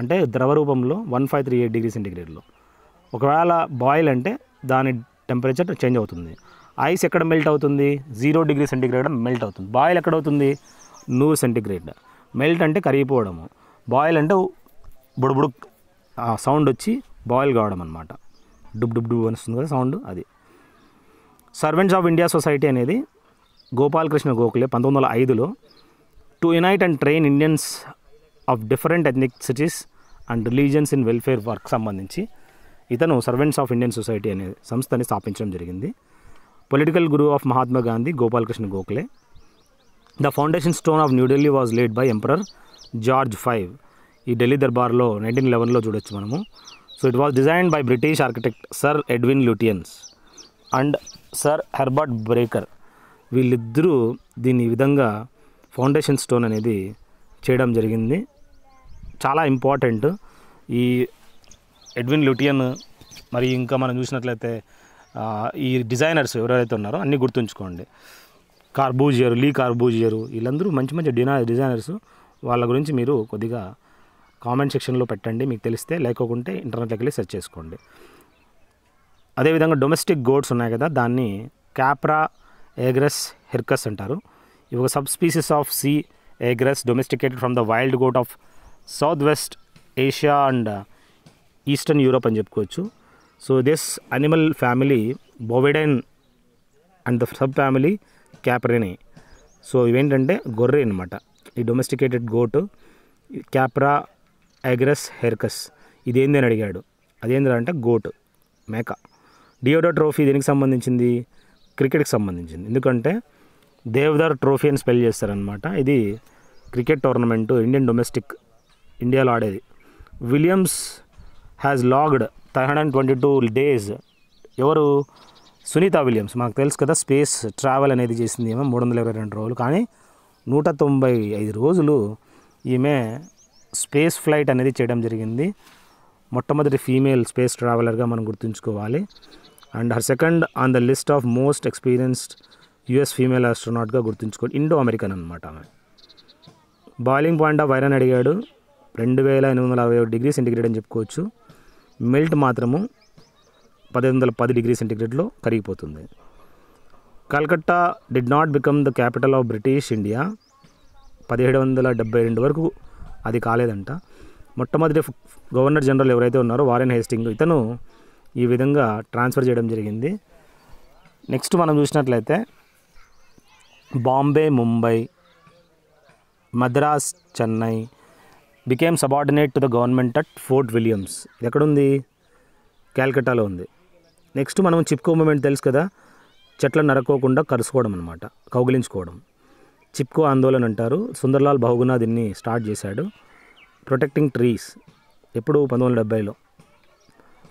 అంటే ద్రవరూపంలో one five three eight degree సెంటిగ్రేడ్లో ఒకవేళ బాయిల్ అంటే దాని టెంపరేచర్ చేంజ్ అవుతుంది ఐస్ ఎక్కడ మెల్ట్ అవుతుంది జీరో డిగ్రీ సెంటిగ్రేడ్ మెల్ట్ అవుతుంది బాయిల్ ఎక్కడ అవుతుంది నూరు సెంటిగ్రేడ్ మెల్ట్ అంటే కరిగిపోవడము బాయిల్ అంటే బుడుబుడు సౌండ్ వచ్చి బాయిల్ కావడం అనమాట డుబ్ డుబ్ డుబ్ అనిస్తుంది కదా సౌండ్ అది సర్వెంట్స్ ఆఫ్ ఇండియా సొసైటీ అనేది గోపాలకృష్ణ గోఖలే పంతొమ్మిది వందల ఐదులో to unite and train Indians of different ethnicities and religions in welfare work సంబంధించి ఇతను సర్వెంట్స్ ఆఫ్ ఇండియన్ సొసైటీ అనే సంస్థని స్థాపించడం జరిగింది political guru of Mahatma Gandhi Gopal Krishna Gokhale the foundation stone of New Delhi was laid by emperor George five ఈ ఢిల్లీ దర్బార్లో నైన్టీన్ లెవెన్లో చూడొచ్చు మనము so it was design by British architect sir Edwin Lutyens and sir Herbert Baker వీళ్ళిద్దరూ దీని విధంగా ఫౌండేషన్ స్టోన్ అనేది చేయడం జరిగింది చాలా ఇంపార్టెంట్ ఈ ఎడ్విన్ లుటియన్ మరి ఇంకా మనం చూసినట్లయితే ఈ డిజైనర్స్ ఎవరైతే ఉన్నారో అన్నీ గుర్తుంచుకోండి కార్బూజియరు లీ కార్బూజియరు వీళ్ళందరూ మంచి మంచి డినా డిజైనర్స్ వాళ్ళ గురించి మీరు కొద్దిగా కామెంట్ సెక్షన్లో పెట్టండి మీకు తెలిస్తే లేకోకుంటే ఇంటర్నెట్లోకి వెళ్ళి సెర్చ్ చేసుకోండి అదేవిధంగా డొమెస్టిక్ గోడ్స్ ఉన్నాయి కదా దాన్ని క్యాప్రా ఏగ్రెస్ హెర్కస్ అంటారు ఇవి ఒక subspecies of C aegagrus domesticated from the wild goat of south west Asia and eastern Europe అని చెప్పుకోవచ్చు so this animal family Bovidae and the subfamily Caprinae so ఇవేంటంటే గొర్రె అనమాట ఈ డొమెస్టికేటెడ్ గోట్ క్యాప్రా ఎగ్రస్ హెర్కస్ ఇదేంది అని అడిగాడు అదేంద్రా అంటే గోట్ మేక డియోడో ట్రోఫీ దేనికి సంబంధించింది క్రికెట్కి సంబంధించింది ఎందుకంటే దేవదార్ ట్రోఫీ అని స్పెల్ చేస్తారనమాట ఇది క్రికెట్ టోర్నమెంటు ఇండియన్ డొమెస్టిక్ ఇండియాలో ఆడేది Williams has logged three hundred and twenty two days ఎవరు సునీత విలియమ్స్ మనకు తెలుసు కదా స్పేస్ ట్రావెల్ అనేది చేసింది ఏమో మూడు వందల ఇరవై రెండు రోజులు కానీ నూట తొంభై ఐదు రోజులు ఈమె స్పేస్ ఫ్లైట్ అనేది చేయడం జరిగింది మొట్టమొదటి ఫీమేల్ స్పేస్ ట్రావెలర్గా మనం గుర్తుంచుకోవాలి and her second on the list of most experienced US female ఆస్ట్రోనాట్గా గుర్తుంచుకోండి ఇండో అమెరికన్ అనమాట ఆమె బాయిలింగ్ పాయింట్ ఆఫ్ ఐరన్ అడిగాడు రెండు వేల ఎనిమిది వందల అరవై డిగ్రీ సెంటిగ్రేడ్ అని చెప్పుకోవచ్చు మెల్ట్ మాత్రము పదిహేను వందల పది డిగ్రీ సెంటిగ్రేడ్లో కరిగిపోతుంది Calcutta did not become the capital of British India పదిహేడు వందల డెబ్బై రెండు వరకు అది కాలేదంట మొట్టమొదటి గవర్నర్ జనరల్ ఎవరైతే ఉన్నారో వారెన్ హేస్టింగ్ ఇతను ఈ విధంగా ట్రాన్స్ఫర్ చేయడం జరిగింది నెక్స్ట్ మనం చూసినట్లయితే Bombay Mumbai Madras Chennai became subordinate to the government at fort Williams ఎక్కడుంది క్యాల్కటాలో ఉంది నెక్స్ట్ మనం చిప్కో మూమెంట్ తెలుసు కదా చెట్లను నరకోకుండా కరుసుకోవడం అనమాట కౌగిలించుకోవడం చిప్కో ఆందోళన అంటారు సుందర్లాల్ బహుగుణ దీన్ని స్టార్ట్ చేశాడు ప్రొటెక్టింగ్ ట్రీస్ ఎప్పుడు పంతొమ్మిది వందల డెబ్బైలో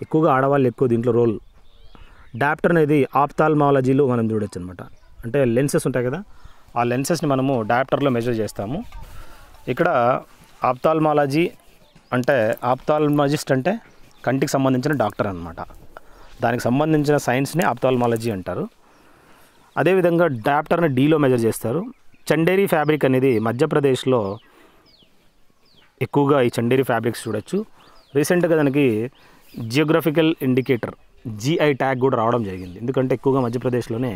ఎక్కువగా ఆడవాళ్ళు ఎక్కువ దీంట్లో రోల్ డాప్టర్ అనేది ఆప్తాల్మాలజీలో మనం చూడొచ్చు అనమాట అంటే లెన్సెస్ ఉంటాయి కదా ఆ లెన్సెస్ని మనము డాప్టర్లో మెజర్ చేస్తాము ఇక్కడ ఆప్తాల్మాలజీ అంటే ఆప్తాల్మాలజిస్ట్ అంటే కంటికి సంబంధించిన డాక్టర్ అనమాట దానికి సంబంధించిన సైన్స్ని ఆప్తాల్మాలజీ అంటారు అదేవిధంగా డాక్టర్ని డీలో మెజర్ చేస్తారు చండేరీ ఫ్యాబ్రిక్ అనేది మధ్యప్రదేశ్లో ఎక్కువగా ఈ చండేరీ ఫ్యాబ్రిక్స్ చూడొచ్చు రీసెంట్గా దానికి జియోగ్రఫికల్ ఇండికేటర్ జిఐ ట్యాగ్ కూడా రావడం జరిగింది ఎందుకంటే ఎక్కువగా మధ్యప్రదేశ్లోనే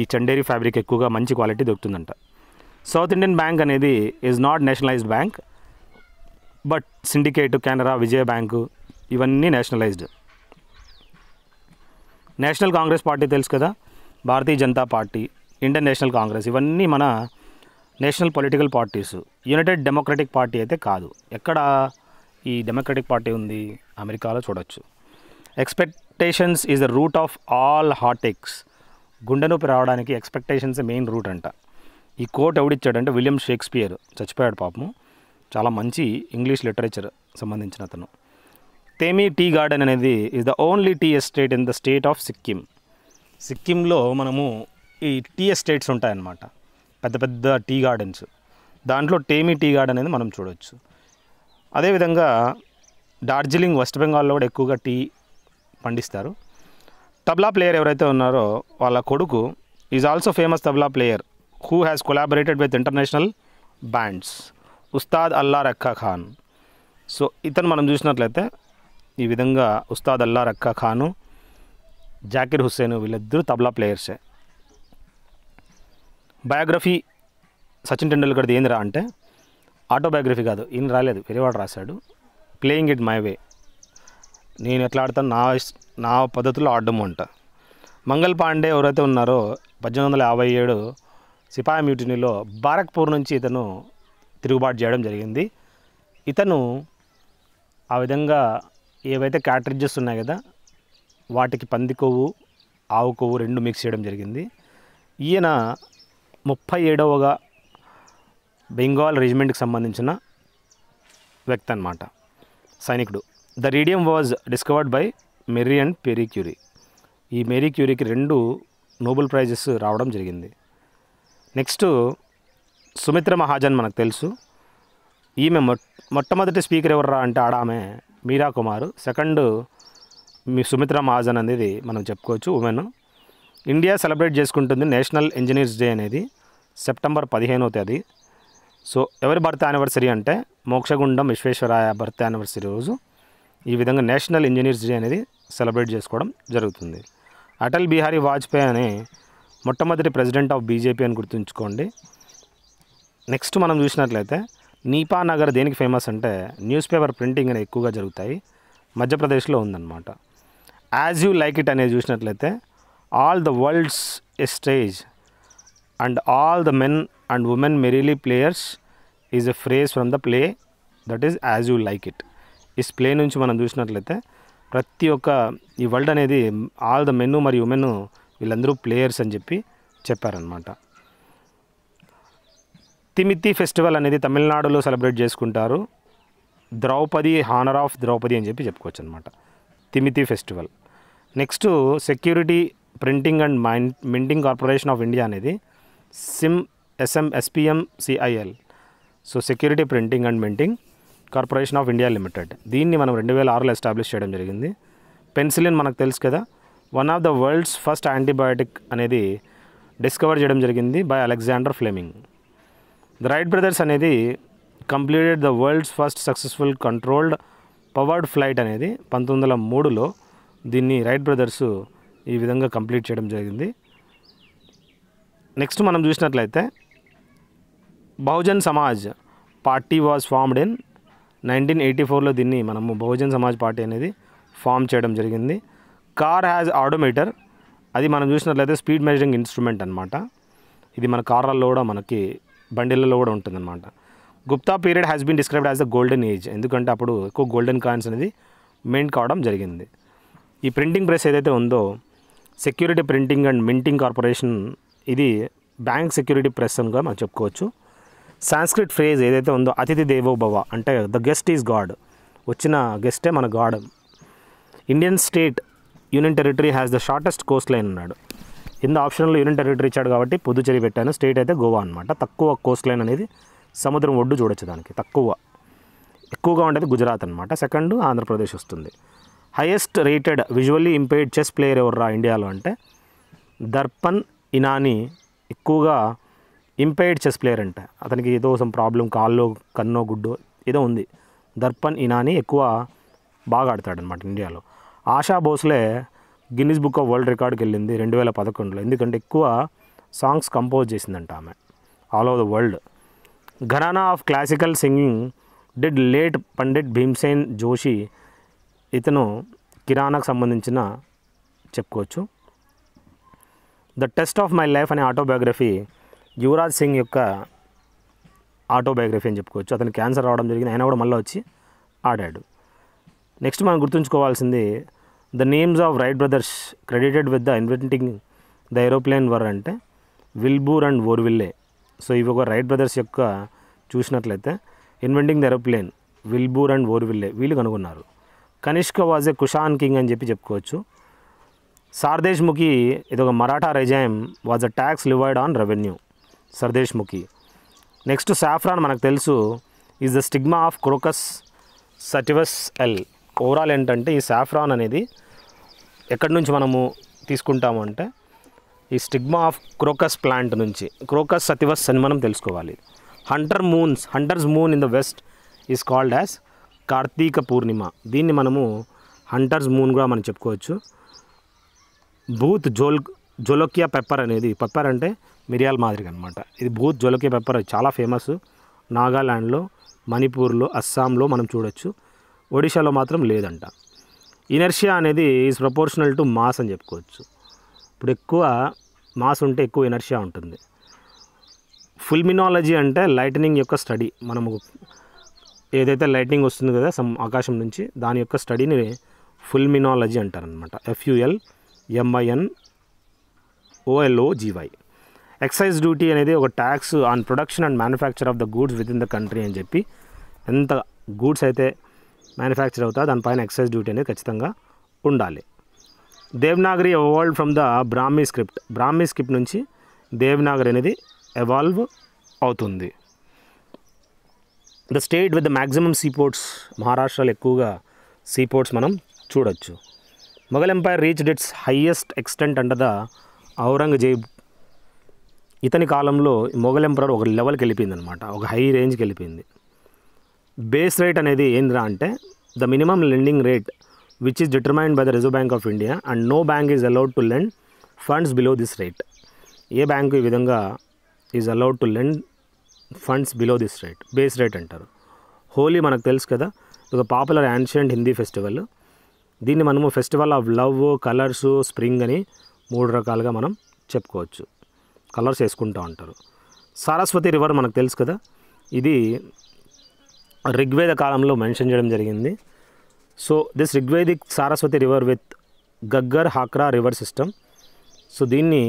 ఈ చండేరీ ఫ్యాబ్రిక్ ఎక్కువగా మంచి క్వాలిటీ దొరుకుతుందంట సౌత్ ఇండియన్ బ్యాంక్ అనేది is not nationalized bank but syndicate Canara Vijaya bank ఇవన్నీ నేషనలైజ్డ్ నేషనల్ కాంగ్రెస్ పార్టీ తెలుసు కదా Bharatiya Janata party Indian national Congress ఇవన్నీ మన national political parties United Democratic party అయితే కాదు ఎక్కడ ఈ డెమోక్రటిక్ పార్టీ ఉంది అమెరికాలో చూడొచ్చు expectations is the root of all heartaches గుండె నొప్పి రావడానికి ఎక్స్పెక్టేషన్స్ మెయిన్ రూట్ అంట ఈ కోట్ ఎవడిచ్చాడంటే విలియం షేక్స్పియర్ చచ్చిపోయాడు పాపము చాలా మంచి ఇంగ్లీష్ లిటరేచర్ సంబంధించిన అతను తేమి టీ గార్డెన్ అనేది is the only tea estate in the state of Sikkim సిక్కింలో మనము ఈ టీ ఎస్టేట్స్ ఉంటాయన్నమాట పెద్ద పెద్ద టీ గార్డెన్స్ దాంట్లో టేమి టీ గార్డెన్ అనేది మనం చూడవచ్చు అదేవిధంగా డార్జిలింగ్ వెస్ట్ బెంగాల్లో కూడా ఎక్కువగా టీ పండిస్తారు తబ్లా ప్లేయర్ ఎవరైతే ఉన్నారో వాళ్ళ కొడుకు is also famous tabla player who has collaborated with international bands Ustad Allah Rakha Khan so ఇతను మనం చూసినట్లయితే ఈ విధంగా ఉస్తాద్ అల్లా రక్కా ఖాను జాకిర్ హుస్సేన్ వీళ్ళిద్దరూ తబలా ప్లేయర్సే బయోగ్రఫీ సచిన్ టెండూల్కర్ది ఏంది రా అంటే ఆటోబయోగ్రఫీ కాదు ఈయన రాలేదు వేరేవాడు రాశాడు ప్లేయింగ్ ఇట్ మై వే నేను ఎట్లా ఆడతాను నా నా పద్ధతిలో ఆడడం అంట మంగల్ పాండే ఎవరైతే ఉన్నారో పద్దెనిమిది వందల యాభై ఏడు సిపాయి మ్యూటినీలో బారక్పూర్ నుంచి ఇతను తిరుగుబాటు చేయడం జరిగింది ఇతను ఆ విధంగా ఏవైతే క్యాటరేజెస్ ఉన్నాయి కదా వాటికి పంది కొవ్వు ఆవు కొవ్వు రెండు మిక్స్ చేయడం జరిగింది ఈయన ముప్పై ఏడవగా బెంగాల్ రెజిమెంట్కి సంబంధించిన వ్యక్తి అనమాట సైనికుడు the radium was discovered by Marie and Pierre Curie ఈ మేరీ క్యూరీకి రెండు నోబెల్ ప్రైజెస్ రావడం జరిగింది నెక్స్ట్ సుమిత్ర మహాజన్ మనకు తెలుసు ఈమె మొట్టమొదటి స్పీకర్ ఎవర్రా అంటే ఆడ ఆమె మీరా కుమారు సెకండ్ మీ సుమిత్ర మహాజన్ అనేది మనం చెప్పుకోవచ్చు ఉమెన్ ఇండియా సెలబ్రేట్ చేసుకుంటుంది నేషనల్ ఇంజనీర్స్ డే అనేది సెప్టెంబర్ పదిహేనో తేదీ సో ఎవరి బర్త్ యానివర్సరీ అంటే మోక్షగుండం విశ్వేశ్వరాయ బర్త్ యానివర్సరీ రోజు ఈ విధంగా నేషనల్ ఇంజనీర్స్ డే అనేది సెలబ్రేట్ చేసుకోవడం జరుగుతుంది అటల్ బిహారీ వాజ్పేయి అనే మొట్టమొదటి ప్రెసిడెంట్ ఆఫ్ బీజేపీ అని గుర్తుంచుకోండి నెక్స్ట్ మనం చూసినట్లయితే నీపా నగర్ దేనికి ఫేమస్ అంటే న్యూస్ పేపర్ ప్రింటింగ్ అనేది ఎక్కువగా జరుగుతాయి మధ్యప్రదేశ్లో ఉందన్నమాట యాజ్ యూ లైక్ ఇట్ అనేది చూసినట్లయితే all the world's a stage and all the men and women merely players is a phrase from the play that is as you like it ఈ play నుంచి మనం చూసినట్లయితే ప్రతి ఒక్క ఈ వరల్డ్ అనేది ఆల్ ద మెన్ మరియు ఉమెన్ వీళ్ళందరూ ప్లేయర్స్ అని చెప్పి చెప్పారనమాట తిమితి ఫెస్టివల్ అనేది తమిళనాడులో సెలబ్రేట్ చేసుకుంటారు ద్రౌపది హానర్ ఆఫ్ ద్రౌపది అని చెప్పి చెప్పుకోవచ్చు అనమాట Theemithi festival next security printing and mind minting corporation of India అనేది సిమ్ SM SPM CIL so security printing and minting corporation of India limited దీన్ని మనం రెండు వేల ఆరులో ఎస్టాబ్లిష్ చేయడం జరిగింది పెన్సిలిన్ మనకు తెలుసు కదా one of the world's first antibiotic అనేది డిస్కవర్ చేయడం జరిగింది by Alexander Fleming the Wright brothers అనేది completed the world's first successful controlled powered flight అనేది పంతొమ్మిది వందల మూడులో దీన్ని రైట్ బ్రదర్స్ ఈ విధంగా కంప్లీట్ చేయడం జరిగింది నెక్స్ట్ మనం చూసినట్లయితే Bahujan Samaj party was formed in nineteen eighty ఫోర్లో దీన్ని మనము బహుజన్ సమాజ్ పార్టీ అనేది ఫామ్ చేయడం జరిగింది కార్ హ్యాజ్ ఆడోమీటర్ అది మనం చూసినట్లయితే స్పీడ్ మెజరింగ్ ఇన్స్ట్రుమెంట్ అనమాట ఇది మన కార్లలో కూడా మనకి బండిలలో కూడా ఉంటుందన్నమాట Gupta period has been described as the golden age ఎందుకంటే అప్పుడు ఎక్కువ గోల్డెన్ కాయిన్స్ అనేది మెయింట్ కావడం జరిగింది ఈ ప్రింటింగ్ ప్రెస్ ఏదైతే ఉందో security printing and minting corporation ఇది బ్యాంక్ సెక్యూరిటీ ప్రెస్ అనిగా మనం చెప్పుకోవచ్చు సాంస్క్రిట్ ఫ్రేజ్ ఏదైతే ఉందో అతిథి దేవో భవ అంటే ద గెస్ట్ ఈజ్ గాడ్ వచ్చిన గెస్టే మన god Indian state union territory has the shortest coastline అన్నాడు కింద ఆప్షన్లో యూనియన్ టెరిటరీ ఇచ్చాడు కాబట్టి పుదుచేరి పెట్టాను స్టేట్ అయితే గోవా అనమాట తక్కువ కోస్ట్ లైన్ అనేది సముద్రం ఒడ్డు చూడొచ్చు దానికి తక్కువ ఎక్కువగా ఉండేది గుజరాత్ అనమాట సెకండ్ ఆంధ్రప్రదేశ్ వస్తుంది highest rated visually impaired chess player ఎవర్రా ఇండియాలో అంటే దర్పన్ ఇనాని ఎక్కువగా ఇంపేర్డ్ చెస్ ప్లేయర్ అంటే అతనికి ఏదో సమ్ ప్రాబ్లం కాళ్ళు కన్నో గుడ్డో ఏదో ఉంది దర్పన్ ఇనాని ఎక్కువ బాగా ఆడతాడనమాట ఇండియాలో Asha Bhosle Guinness book of world రికార్డ్కి వెళ్ళింది రెండు వేల పదకొండులో ఎందుకంటే ఎక్కువ సాంగ్స్ కంపోజ్ చేసిందంట ఆమె all over the world gharana of classical singing did late Pandit Bhimsen Joshi ఇతను కిరాణాకు సంబంధించిన చెప్పుకోవచ్చు the test of my life అనే ఆటోబయోగ్రఫీ యువరాజ్ సింగ్ యొక్క ఆటోబయోగ్రఫీ అని చెప్పుకోవచ్చు అతను క్యాన్సర్ రావడం జరిగింది ఆయన కూడా మళ్ళీ వచ్చి ఆడాడు నెక్స్ట్ మనం గుర్తుంచుకోవాల్సింది the names of Wright brothers credited with the inventing the aeroplane were అంటే విల్బూర్ అండ్ ఓర్విల్లే సో ఇవి ఒక రైట్ బ్రదర్స్ యొక్క చూసినట్లయితే inventing the aeroplane Wilbur and Orville వీళ్ళు కనుగొన్నారు Kanishka was a Kushan king అని చెప్పి చెప్పుకోవచ్చు సార్దేశ్ముఖి ఒక Maratha regime was a tax levied on revenue Sardeshmukhi next saffron మనకు తెలుసు is the stigma of crocus sativus L overall ఏంటంటే ఈ సాఫ్రాన్ అనేది ఎక్కడి నుంచి మనము తీసుకుంటాము అంటే ఈ స్టిగ్మా ఆఫ్ క్రోకస్ ప్లాంట్ నుంచి క్రోకస్ సతివస్ అని మనం తెలుసుకోవాలి hunter moons hunter's moon in the west is called as Kartika Purnima దీన్ని మనము హంటర్స్ మూన్ కూడా మనం చెప్పుకోవచ్చు బూత్ జోల్ జోలోకియా పెప్పర్ అనేది పెప్పర్ అంటే మిరియాల మాదిరిగా అనమాట ఇది బూత్ జోలోకియా పెప్పర్ చాలా ఫేమస్ నాగాల్యాండ్లో మణిపూర్లో అస్సాంలో మనం చూడొచ్చు ఒడిశాలో మాత్రం లేదంట ఇనర్షియా అనేది ఈజ్ ప్రపోర్షనల్ టు మాస్ అని చెప్పుకోవచ్చు ఇప్పుడు ఎక్కువ మాస్ ఉంటే ఎక్కువ ఇనర్షియా ఉంటుంది ఫుల్మినాలజీ అంటే లైటనింగ్ యొక్క స్టడీ మనము ఏదైతే లైట్నింగ్ వస్తుంది కదా సమ్ ఆకాశం నుంచి దాని యొక్క స్టడీని ఫుల్మినాలజీ అంటారనమాట F U L M I N O L O G Y excise duty అనేది ఒక tax on production and manufacture of the goods within the country అని చెప్పి ఎంత గూడ్స్ అయితే మ్యానుఫ్యాక్చర్ అవుతా దానిపైన ఎక్సైజ్ డ్యూటీ అనేది ఖచ్చితంగా ఉండాలి Devanagari evolve from the Brahmi script Brahmi script నుంచి దేవనాగరి అనేది ఎవాల్వ్ అవుతుంది the state with the maximum seaports మహారాష్ట్రలో ఎక్కువగా సీపోర్ట్స్ మనం చూడొచ్చు Mughal empire reach its highest extent under the Aurangzeb ఇతని కాలంలో మొఘల్ ఎంపైర్ ఒక లెవెల్కి వెళ్ళిపోయింది అనమాట ఒక హై రేంజ్కి వెళ్ళిపోయింది బేస్ రేట్ అనేది ఏంద్రా అంటే the minimum lending rate which is determined by the Reserve bank of India and no bank is allowed to lend funds below this rate ఏ బ్యాంకు ఈ విధంగా is allowed to lend funds below this rate base rate అంటారు హోలీ మనకు తెలుసు కదా ఒక popular ancient Hindi festival దీన్ని మనము festival of love colours spring అని మూడు రకాలుగా మనం చెప్పుకోవచ్చు కలర్స్ వేసుకుంటూ ఉంటారు సరస్వతి రివర్ మనకు తెలుసు కదా ఇది ఋగ్వేద కాలంలో మెన్షన్ చేయడం జరిగింది so this Rigvedic Saraswati river with Ghaggar Hakra river system so దీన్ని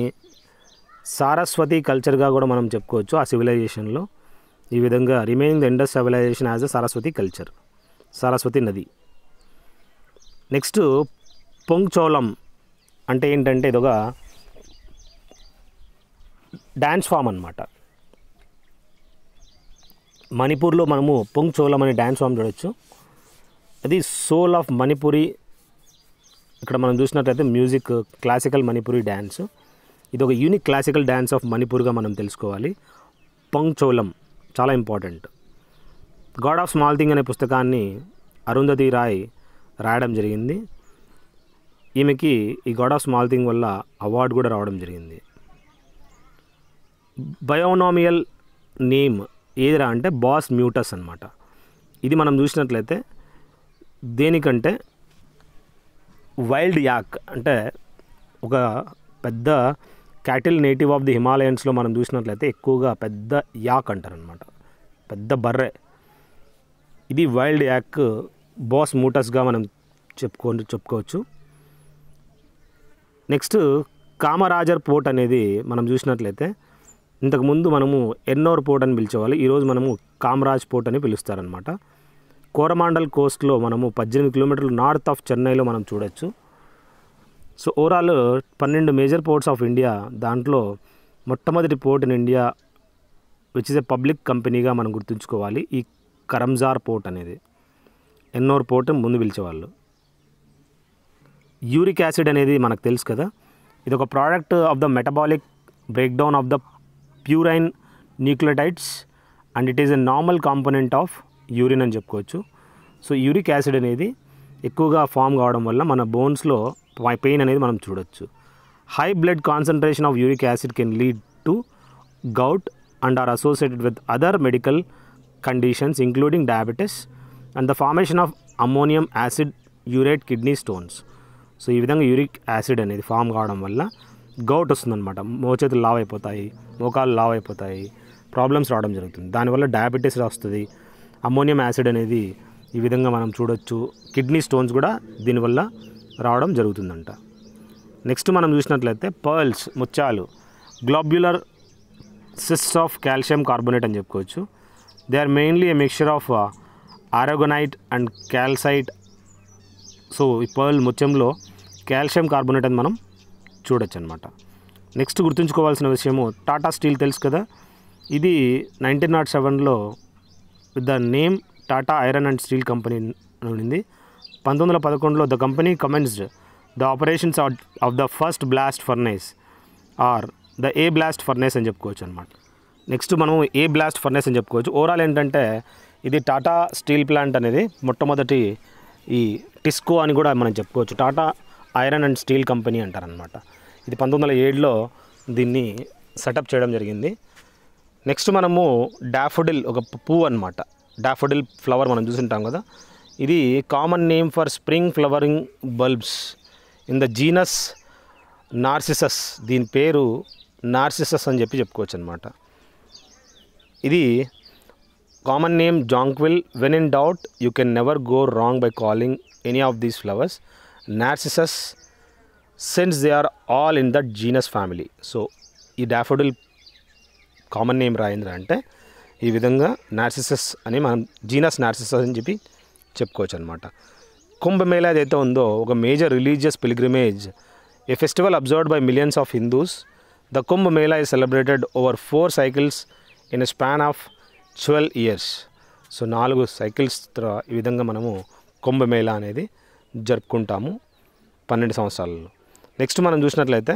సారస్వతి కల్చర్గా కూడా మనం చెప్పుకోవచ్చు ఆ సివిలైజేషన్లో ఈ విధంగా remaining the Indus civilization as a Saraswati culture Saraswati నది నెక్స్ట్ పొంగ్చోళం అంటే ఏంటంటే ఇదొక డ్యాన్స్ ఫామ్ అనమాట మణిపూర్లో మనము పొంగ్ చోలం అనే డ్యాన్స్ ఫామ్ చూడొచ్చు అది సోల్ ఆఫ్ మణిపురి ఇక్కడ మనం చూసినట్లయితే మ్యూజిక్ క్లాసికల్ మణిపురి డ్యాన్స్ ఇది ఒక యూనిక్ క్లాసికల్ డ్యాన్స్ ఆఫ్ మణిపూర్గా మనం తెలుసుకోవాలి పొంగ్ చోలం చాలా important god of small thing అనే పుస్తకాన్ని అరుంధతి రాయ్ రాయడం జరిగింది ఈమెకి ఈ గాడ్ ఆఫ్ స్మాల్ థింగ్ వల్ల అవార్డు కూడా రావడం జరిగింది బయోనామియల్ నేమ్ ఏదిరా అంటే బాస్ మ్యూటస్ అనమాట ఇది మనం చూసినట్లయితే దేనికంటే వైల్డ్ యాక్ అంటే ఒక పెద్ద క్యాటిల్ నేటివ్ ఆఫ్ ది హిమాలయన్స్లో మనం చూసినట్లయితే ఎక్కువగా పెద్ద యాక్ అంటారనమాట పెద్ద బర్రె ఇది వైల్డ్ యాక్ బాస్ మూటస్గా మనం చెప్పుకో చెప్పుకోవచ్చు నెక్స్ట్ కామరాజర్ పోర్ట్ అనేది మనం చూసినట్లయితే ఇంతకుముందు మనము ఎన్నోర్ పోర్ట్ అని పిలిచేవాళ్ళు ఈరోజు మనము కామరాజ్ పోర్ట్ అని పిలుస్తారనమాట కోరమాండల్ కోస్ట్లో మనము పద్దెనిమిది కిలోమీటర్లు నార్త్ ఆఫ్ చెన్నైలో మనం చూడొచ్చు సో ఓవరాల్ పన్నెండు మేజర్ పోర్ట్స్ ఆఫ్ ఇండియా దాంట్లో మొట్టమొదటి port in India which is a public కంపెనీగా మనం గుర్తుంచుకోవాలి ఈ కరంజార్ పోర్ట్ అనేది ఎన్నోర్ పోర్ట్ ముందు పిలిచేవాళ్ళు యూరిక్ యాసిడ్ అనేది మనకు తెలుసు కదా ఇది ఒక product of the metabolic breakdown of the purine nucleotides and it is a normal component of urine అని చెప్పుకోవచ్చు సో యూరిక్ యాసిడ్ అనేది ఎక్కువగా ఫామ్ కావడం వల్ల మన బోన్స్లో పెయిన్ అనేది మనం చూడొచ్చు high blood concentration of uric acid can lead to gout and are associated with other medical conditions including diabetes and the formation of ammonium acid urate kidney stones so ఈ విధంగా uric acid అనేది form కావడం వల్ల govt వస్తుందన్నమాట మోచేతులు లావ్ అయిపోతాయి మోకాలు లావ్ అయిపోతాయి ప్రాబ్లమ్స్ రావడం జరుగుతుంది దానివల్ల డయాబెటీస్ వస్తుంది అమ్మోనియం యాసిడ్ అనేది ఈ విధంగా మనం చూడొచ్చు కిడ్నీ స్టోన్స్ కూడా దీనివల్ల రావడం జరుగుతుందంట నెక్స్ట్ మనం చూసినట్లయితే పర్ల్స్ ముత్యాలు గ్లోబ్యులర్ సిస్ ఆఫ్ కాల్షియం కార్బోనేట్ అని చెప్పుకోవచ్చు they are mainly a mixture of aragonite and calcite so ఈ పర్ల్ ముత్యంలో కాల్షియం కార్బోనేట్ అని మనం చూడొచ్చు అనమాట నెక్స్ట్ గుర్తుంచుకోవాల్సిన విషయము టాటా స్టీల్ తెలుసు కదా ఇది నైన్టీన్ నాట్ సెవెన్లో with the name Tata iron and steel company ఉండింది పంతొమ్మిది వందల పదకొండులో the company commenced the operations of the first blast furnace or the A blast furnace అని చెప్పుకోవచ్చు అనమాట నెక్స్ట్ మనం ఏ బ్లాస్ట్ ఫర్నేస్ అని చెప్పుకోవచ్చు ఓవరాల్ ఏంటంటే ఇది టాటా స్టీల్ ప్లాంట్ అనేది మొట్టమొదటి ఈ టిస్కో అని కూడా మనం చెప్పుకోవచ్చు Tata iron and steel company అంటారనమాట ఇది పంతొమ్మిది వందల ఏడులో దీన్ని సెటప్ చేయడం జరిగింది నెక్స్ట్ మనము డాఫోడిల్ ఒక పువ్వు అనమాట డాఫోడిల్ ఫ్లవర్ మనం చూసింటాం కదా ఇది common name for spring flowering bulbs in the genus Narcissus దీని పేరు నార్సిసస్ అని చెప్పి చెప్పుకోవచ్చు అనమాట ఇది common name jonquil when in doubt you can never go wrong by calling any of these flowers Narcissus since they are all in that genus family so ఈ daffodil common name రాయింద్ర అంటే ఈ విధంగా నార్సిసస్ అని మనం genus Narcissus అని చెప్పి చెప్పుకోవచ్చు అనమాట కుంభమేళ ఏదైతే ఉందో ఒక major religious pilgrimage a festival observed by millions of Hindus the Kumbh Mela Mela is celebrated over four cycles in a span of twelve years so నాలుగు సైకిల్స్ ఈ విధంగా మనము కుంభమేళా అనేది జరుపుకుంటాము పన్నెండు సంవత్సరాలలో నెక్స్ట్ మనం చూసినట్లయితే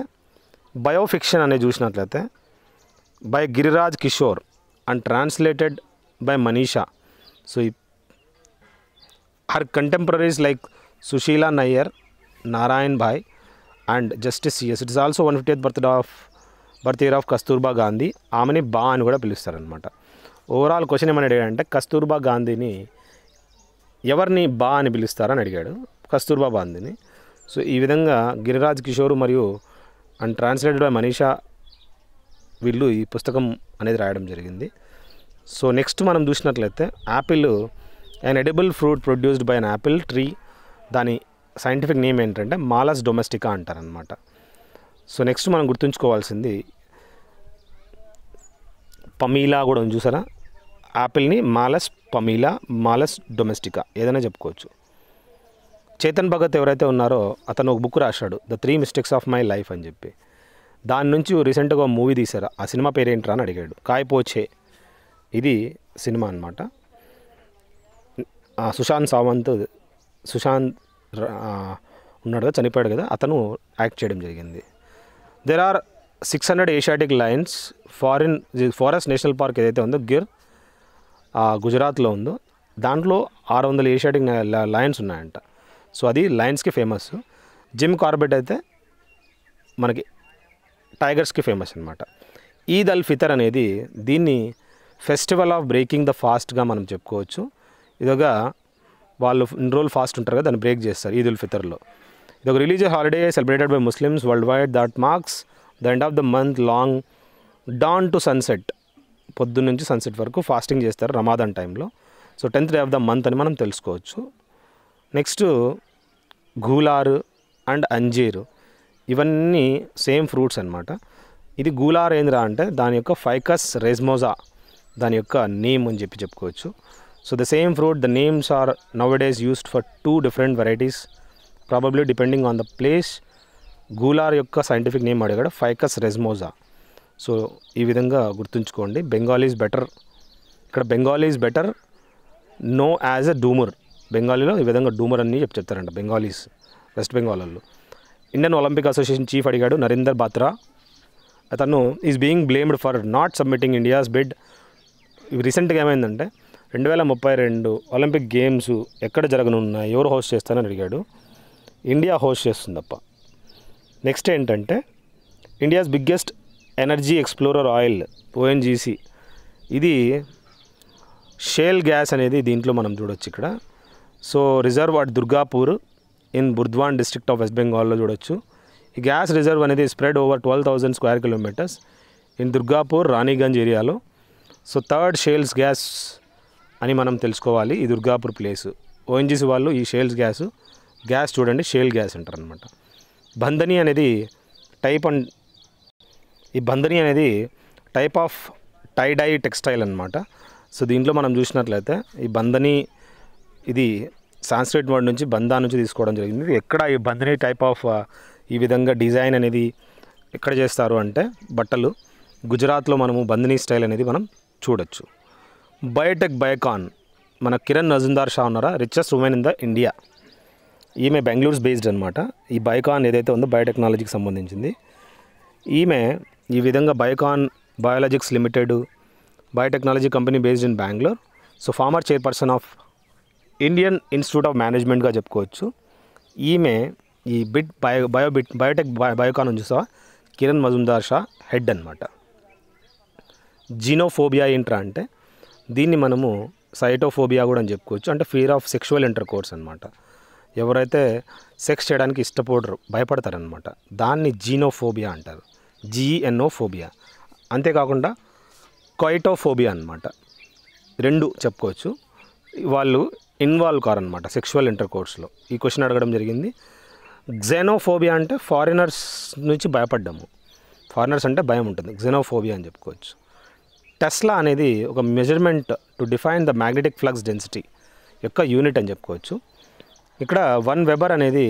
బయోఫిక్షన్ అనేది చూసినట్లయితే by Giriraj Kishore and translated by Manisha so her contemporaries like Sushila Nayyar Narayan Bhai and justice CS is also one fifty birthday of birth year of Kasturba Gandhi ఆమెని బా అని కూడా పిలుస్తారనమాట ఓవరాల్ క్వశ్చన్ ఏమని అడిగాడంటే కస్తూర్బా గాంధీని ఎవరిని బా అని పిలుస్తారని అడిగాడు కస్తూర్బా బాందిని సో ఈ విధంగా గిరిరాజ్ కిషోర్ మరియు అండ్ ట్రాన్స్లేటెడ్ బై మనీషా వీళ్ళు ఈ పుస్తకం అనేది రాయడం జరిగింది సో నెక్స్ట్ మనం చూసినట్లయితే apple and edible fruit produced by an apple tree దాని సైంటిఫిక్ నేమ్ ఏంటంటే మాలస్ డొమెస్టికా అంటారనమాట సో నెక్స్ట్ మనం గుర్తుంచుకోవాల్సింది పమీలా కూడా చూసారా యాపిల్ని మాలస్ పమీలా మాలస్ డొమెస్టికా ఏదైనా చెప్పుకోవచ్చు చైతన్ భగత్ ఎవరైతే ఉన్నారో అతను ఒక బుక్ రాశాడు the three mistakes of my life అని చెప్పి దాని నుంచి రీసెంట్గా మూవీ తీశారు ఆ సినిమా పేరేంట్రా అని అడిగాడు కాయపోచే ఇది సినిమా అనమాట సుశాంత్ సావంత్ సుశాంత్ ఉన్నాడు కదా చనిపోయాడు కదా అతను యాక్ట్ చేయడం జరిగింది there are six hundred Asiatic lions foreign forest national park ఏదైతే ఉందో గిర్ గుజరాత్లో ఉందో దాంట్లో ఆరు వందల ఏషియాటిక్ లయన్స్ ఉన్నాయంట సో అది లయన్స్కి ఫేమస్ జిమ్ కార్బెట్ అయితే మనకి టైగర్స్కి ఫేమస్ అనమాట ఈద్ అల్ ఫితర్ అనేది దీన్ని ఫెస్టివల్ ఆఫ్ బ్రేకింగ్ ద ఫాస్ట్గా మనం చెప్పుకోవచ్చు ఇదొక వాళ్ళు ఇన్ని రోజులు ఫాస్ట్ ఉంటారు కదా దాన్ని బ్రేక్ చేస్తారు ఈద్ ఉల్ ఫితర్లో ఒక religious holiday celebrated by Muslims worldwide that marks the end of the month long dawn to sunset పొద్దు నుంచి సన్సెట్ వరకు ఫాస్టింగ్ చేస్తారు రమాదాన్ టైంలో so tenth day of the month అని మనం తెలుసుకోవచ్చు నెక్స్ట్ గూలారు అండ్ అంజీరు ఇవన్నీ సేమ్ ఫ్రూట్స్ అనమాట ఇది గూలార్ ఏంద్రా అంటే దాని యొక్క ఫైకస్ రెజ్మోజా దాని యొక్క నేమ్ అని చెప్పి చెప్పుకోవచ్చు so the same fruit the names are nowadays used for two different varieties probably depending on the place గూలార్ యొక్క సైంటిఫిక్ నేమ్ అడిగాడు ఫైకస్ రెజ్మోజా సో ఈ విధంగా గుర్తుంచుకోండి బెంగాలీస్ బెటర్ ఇక్కడ Bengalis better know as a dumur బెంగాలీలో ఈ విధంగా డూమర్ అని చెప్పి చెప్తారంట బెంగాలీస్ వెస్ట్ బెంగాల్ వాళ్ళు ఇండియన్ ఒలింపిక్ అసోసియేషన్ చీఫ్ అడిగాడు నరేందర్ బాత్రా అతను is being blamed for not submitting India's bid రీసెంట్గా ఏమైందంటే రెండు వేల ముప్పై రెండు ఒలింపిక్ గేమ్స్ ఎక్కడ జరగనున్నాయి ఎవరు హోస్ట్ చేస్తారని అడిగాడు ఇండియా హోస్ట్ చేస్తుంది తప్ప నెక్స్ట్ ఏంటంటే India's biggest energy explorer oil ONGC ఇది షేల్ గ్యాస్ అనేది దీంట్లో మనం చూడొచ్చు ఇక్కడ so reserve at Durgapur in Burdwan district of west బెంగాల్లో చూడొచ్చు ఈ గ్యాస్ రిజర్వ్ అనేది spread over twelve thousand square kilometres in Durgapur Raniganj ఏరియాలో సో థర్డ్ షేల్స్ గ్యాస్ అని మనం తెలుసుకోవాలి ఈ దుర్గాపూర్ ప్లేస్ ఓఎన్జీసీ వాళ్ళు ఈ షేల్స్ గ్యాస్ గ్యాస్ చూడండి షేల్ గ్యాస్ అంటారు అనమాట బంధని అనేది టైప్ అండ్ ఈ బంధని అనేది టైప్ ఆఫ్ టైడై టెక్స్టైల్ అనమాట సో దీంట్లో మనం చూసినట్లయితే ఈ బంధని ఇది సాంస్క్రిట్ వర్డ్ నుంచి బంధా నుంచి తీసుకోవడం జరిగింది ఎక్కడ ఈ బంధని టైప్ ఆఫ్ ఈ విధంగా డిజైన్ అనేది ఎక్కడ చేస్తారు అంటే బట్టలు గుజరాత్లో మనము బంధనీ స్టైల్ అనేది మనం చూడొచ్చు బయోటెక్ బయోకాన్ మన కిరణ్ నజుందార్ షా ఉన్నారా richest women in the India ఈమె బెంగళూరు బేస్డ్ అనమాట ఈ బయోకాన్ ఏదైతే ఉందో బయోటెక్నాలజీకి సంబంధించింది ఈమె ఈ విధంగా Biocon biologics limited biotechnology company based in Bengaluru so former chairperson of Indian Institute of మేనేజ్మెంట్గా చెప్పుకోవచ్చు ఈమె ఈ బిట్ బయో బయోబిట్ బయోటెక్ బయోకాన్ నుంచి కిరణ్ మజుందార్ షా హెడ్ అనమాట జీనోఫోబియా ఏంట్రా అంటే దీన్ని మనము సైటోఫోబియా కూడా అని చెప్పుకోవచ్చు అంటే fear of sexual intercourse అనమాట ఎవరైతే సెక్స్ చేయడానికి ఇష్టపడరు భయపడతారనమాట దాన్ని జీనోఫోబియా అంటారు జీఎన్ఓ e ఫోబియా అంతేకాకుండా కొయిటోఫోబియా అనమాట రెండు చెప్పుకోవచ్చు వాళ్ళు ఇన్వాల్వ్ కారనమాట సెక్షువల్ ఇంటర్ కోర్స్లో ఈ క్వశ్చన్ అడగడం జరిగింది జెనోఫోబియా అంటే ఫారినర్స్ నుంచి భయపడ్డాము ఫారినర్స్ అంటే భయం ఉంటుంది జెనోఫోబియా అని చెప్పుకోవచ్చు టెస్లా అనేది ఒక measurement to define the magnetic flux density యొక్క యూనిట్ అని చెప్పుకోవచ్చు ఇక్కడ వన్ వెబర్ అనేది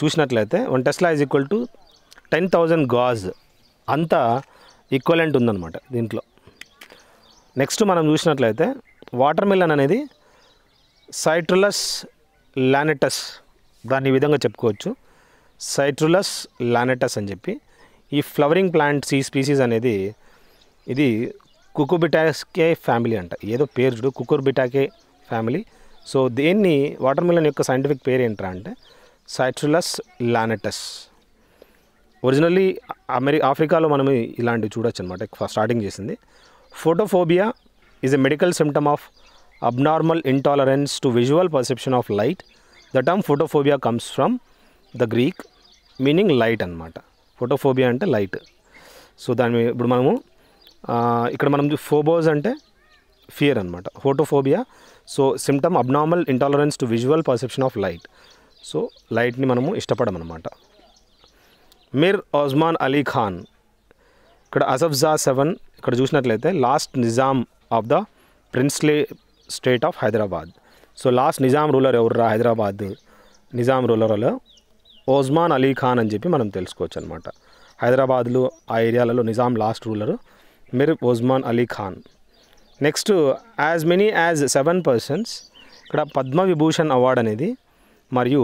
చూసినట్లయితే one tesla is equal to ten thousand gauss అంతా ఈక్వలెంట్ ఉందన్నమాట దీంట్లో నెక్స్ట్ మనం చూసినట్లయితే వాటర్ మిల్లన్ అనేది సైట్రులస్ లానెటస్ దాన్ని ఈ విధంగా చెప్పుకోవచ్చు సైట్రులస్ లానెటస్ అని చెప్పి ఈ ఫ్లవరింగ్ ప్లాంట్స్ ఈ స్పీసీస్ అనేది ఇది కుకుబిటాకే ఫ్యామిలీ అంట ఏదో పేరు చూడు కుకుర్బిటాకే ఫ్యామిలీ సో దేన్ని వాటర్ మిలన్ యొక్క సైంటిఫిక్ పేరు ఏంట్రా అంటే సైట్రులస్ లానెటస్ ఒరిజినల్లీ అమెరి ఆఫ్రికాలో మనం ఇలాంటివి చూడొచ్చు అనమాట స్టార్టింగ్ చేసింది photophobia is a medical symptom of abnormal intolerance to visual perception of light The term photophobia comes from the Greek meaning light అనమాట ఫోటోఫోబియా అంటే లైట్ సో దాని ఇప్పుడు మనము ఇక్కడ మనం ఫోబోస్ అంటే ఫియర్ అనమాట photophobia so symptom abnormal intolerance to visual perception of light so లైట్ని మనము ఇష్టపడమన్నమాట మీర్ ఓజ్మాన్ అలీ ఖాన్ ఇక్కడ అజఫ్జా సెవెన్ ఇక్కడ చూసినట్లయితే last Nizam of the princely state of Hyderabad so last Nizam ruler ఎవర్రా హైదరాబాద్ నిజాం రూలర్లో ఓజ్మాన్ అలీ ఖాన్ అని చెప్పి మనం తెలుసుకోవచ్చు అనమాట హైదరాబాద్లో ఆ ఏరియాలలో నిజాం లాస్ట్ రూలరు మీరు Osman Ali Khan next as many as seven persons ఇక్కడ పద్మ విభూషణ్ అవార్డు అనేది మరియు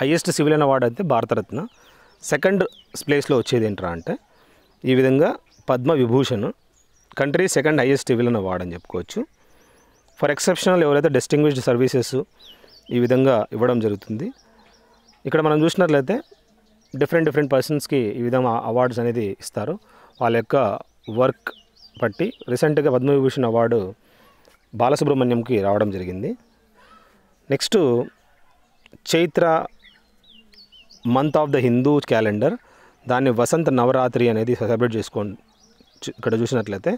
హయ్యెస్ట్ సివిలియన్ అవార్డు అయితే భారతరత్న సెకండ్ ప్లేస్లో వచ్చేది ఏంట్రా అంటే ఈ విధంగా Padma Vibhushan country second highest civilian award అని చెప్పుకోవచ్చు ఫర్ ఎక్సెప్షనల్ ఎవరైతే డిస్టింగ్విష్డ్ సర్వీసెస్ ఈ విధంగా ఇవ్వడం జరుగుతుంది ఇక్కడ మనం చూసినట్లయితే డిఫరెంట్ డిఫరెంట్ పర్సన్స్కి ఈ విధంగా అవార్డ్స్ అనేది ఇస్తారు వాళ్ళ యొక్క వర్క్ బట్టి రీసెంట్గా పద్మవిభూషణ్ అవార్డు బాలసుబ్రహ్మణ్యంకి రావడం జరిగింది next Chaitra month of the Hindu calendar దాన్ని వసంత నవరాత్రి అనేది సెలబ్రేట్ చేసుకో ఇక్కడ చూసినట్లయితే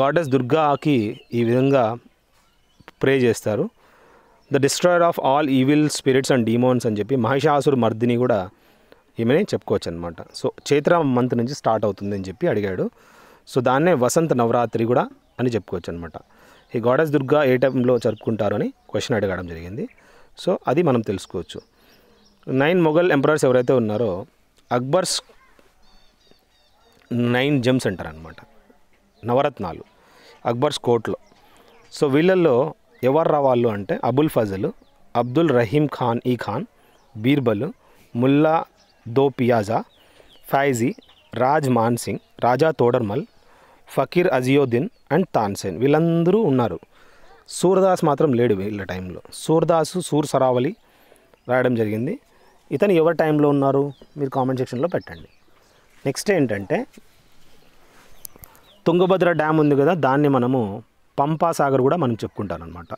గాడెస్ దుర్గాకి ఈ విధంగా ప్రే చేస్తారు the destroyer of all evil spirits and demons అని చెప్పి మహిషాసురు మర్దిని కూడా ఈమెనే చెప్పుకోవచ్చు అనమాట సో చైత్ర మంత్ నుంచి స్టార్ట్ అవుతుంది అని చెప్పి అడిగాడు సో దాన్నే వసంత నవరాత్రి కూడా అని చెప్పుకోవచ్చు అనమాట ఈ గాడెస్ దుర్గా ఏ టైంలో జరుపుకుంటారు అని క్వశ్చన్ అడగడం జరిగింది సో అది మనం తెలుసుకోవచ్చు నైన్ మొఘల్ ఎంపరర్స్ ఎవరైతే ఉన్నారో అక్బర్స్ నైన్ జెమ్స్ అనమాట నవరత్నాలు అక్బర్స్ కోర్ట్లో సో వీళ్ళల్లో ఎవరు రావాళ్ళు అంటే అబుల్ ఫజల్ అబ్దుల్ రహీం ఖాన్ ఈ ఖాన్ బీర్బల్ ముల్లా దో పియాజా ఫైజీ రాజ్ మాన్ సింగ్ రాజా తోడర్మల్ ఫకీర్ అజియోద్దీన్ అండ్ తాన్సేన్ వీళ్ళందరూ ఉన్నారు సూర్దాస్ మాత్రం లేడు వీళ్ళ టైంలో సూర్దాసు సూర్ సరావళి రాయడం జరిగింది ఇతను ఎవరి టైంలో ఉన్నారు మీరు కామెంట్ సెక్షన్లో పెట్టండి నెక్స్ట్ ఏంటంటే తుంగభద్ర డ్యామ్ ఉంది కదా దాన్ని మనము పంపాసాగర్ కూడా మనం అనమాట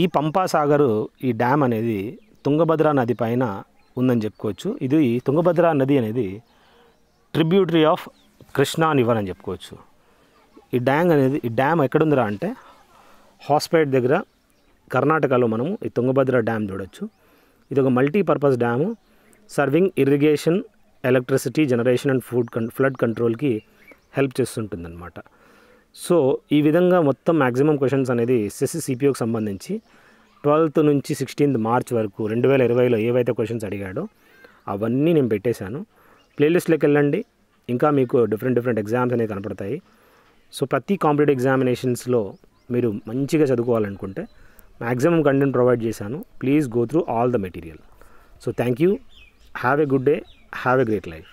ఈ పంపాసాగరు ఈ డ్యామ్ అనేది తుంగభద్ర నది పైన ఉందని చెప్పుకోవచ్చు ఇది తుంగభద్ర నది అనేది ట్రిబ్యూటరీ ఆఫ్ కృష్ణా నివర్ అని చెప్పుకోవచ్చు ఈ డ్యామ్ అనేది ఈ డ్యామ్ ఎక్కడుందిరా అంటే హాస్పేట్ దగ్గర కర్ణాటకలో మనము ఈ తుంగభద్ర డ్యామ్ చూడొచ్చు ఇది ఒక multipurpose dam serving irrigation electricity generation and food కన్ ఫ్లడ్ కంట్రోల్కి హెల్ప్ చేస్తుంటుందన్నమాట సో ఈ విధంగా మొత్తం మ్యాక్సిమం క్వశ్చన్స్ అనేది ఎస్ఎస్సి సిపిఓకి సంబంధించి ట్వెల్త్ నుంచి సిక్స్టీన్త్ మార్చ్ వరకు రెండు వేల ఇరవైలో ఏవైతే క్వశ్చన్స్ అడిగాడో అవన్నీ నేను పెట్టేశాను ప్లేలిస్ట్లోకి వెళ్ళండి ఇంకా మీకు డిఫరెంట్ డిఫరెంట్ ఎగ్జామ్స్ అనేవి కనపడతాయి సో ప్రతి కాంపిటేటివ్ ఎగ్జామినేషన్స్లో మీరు మంచిగా చదువుకోవాలనుకుంటే మ్యాక్సిమం కంటెంట్ ప్రొవైడ్ చేశాను please go through all the material so thank you have a good day have a great life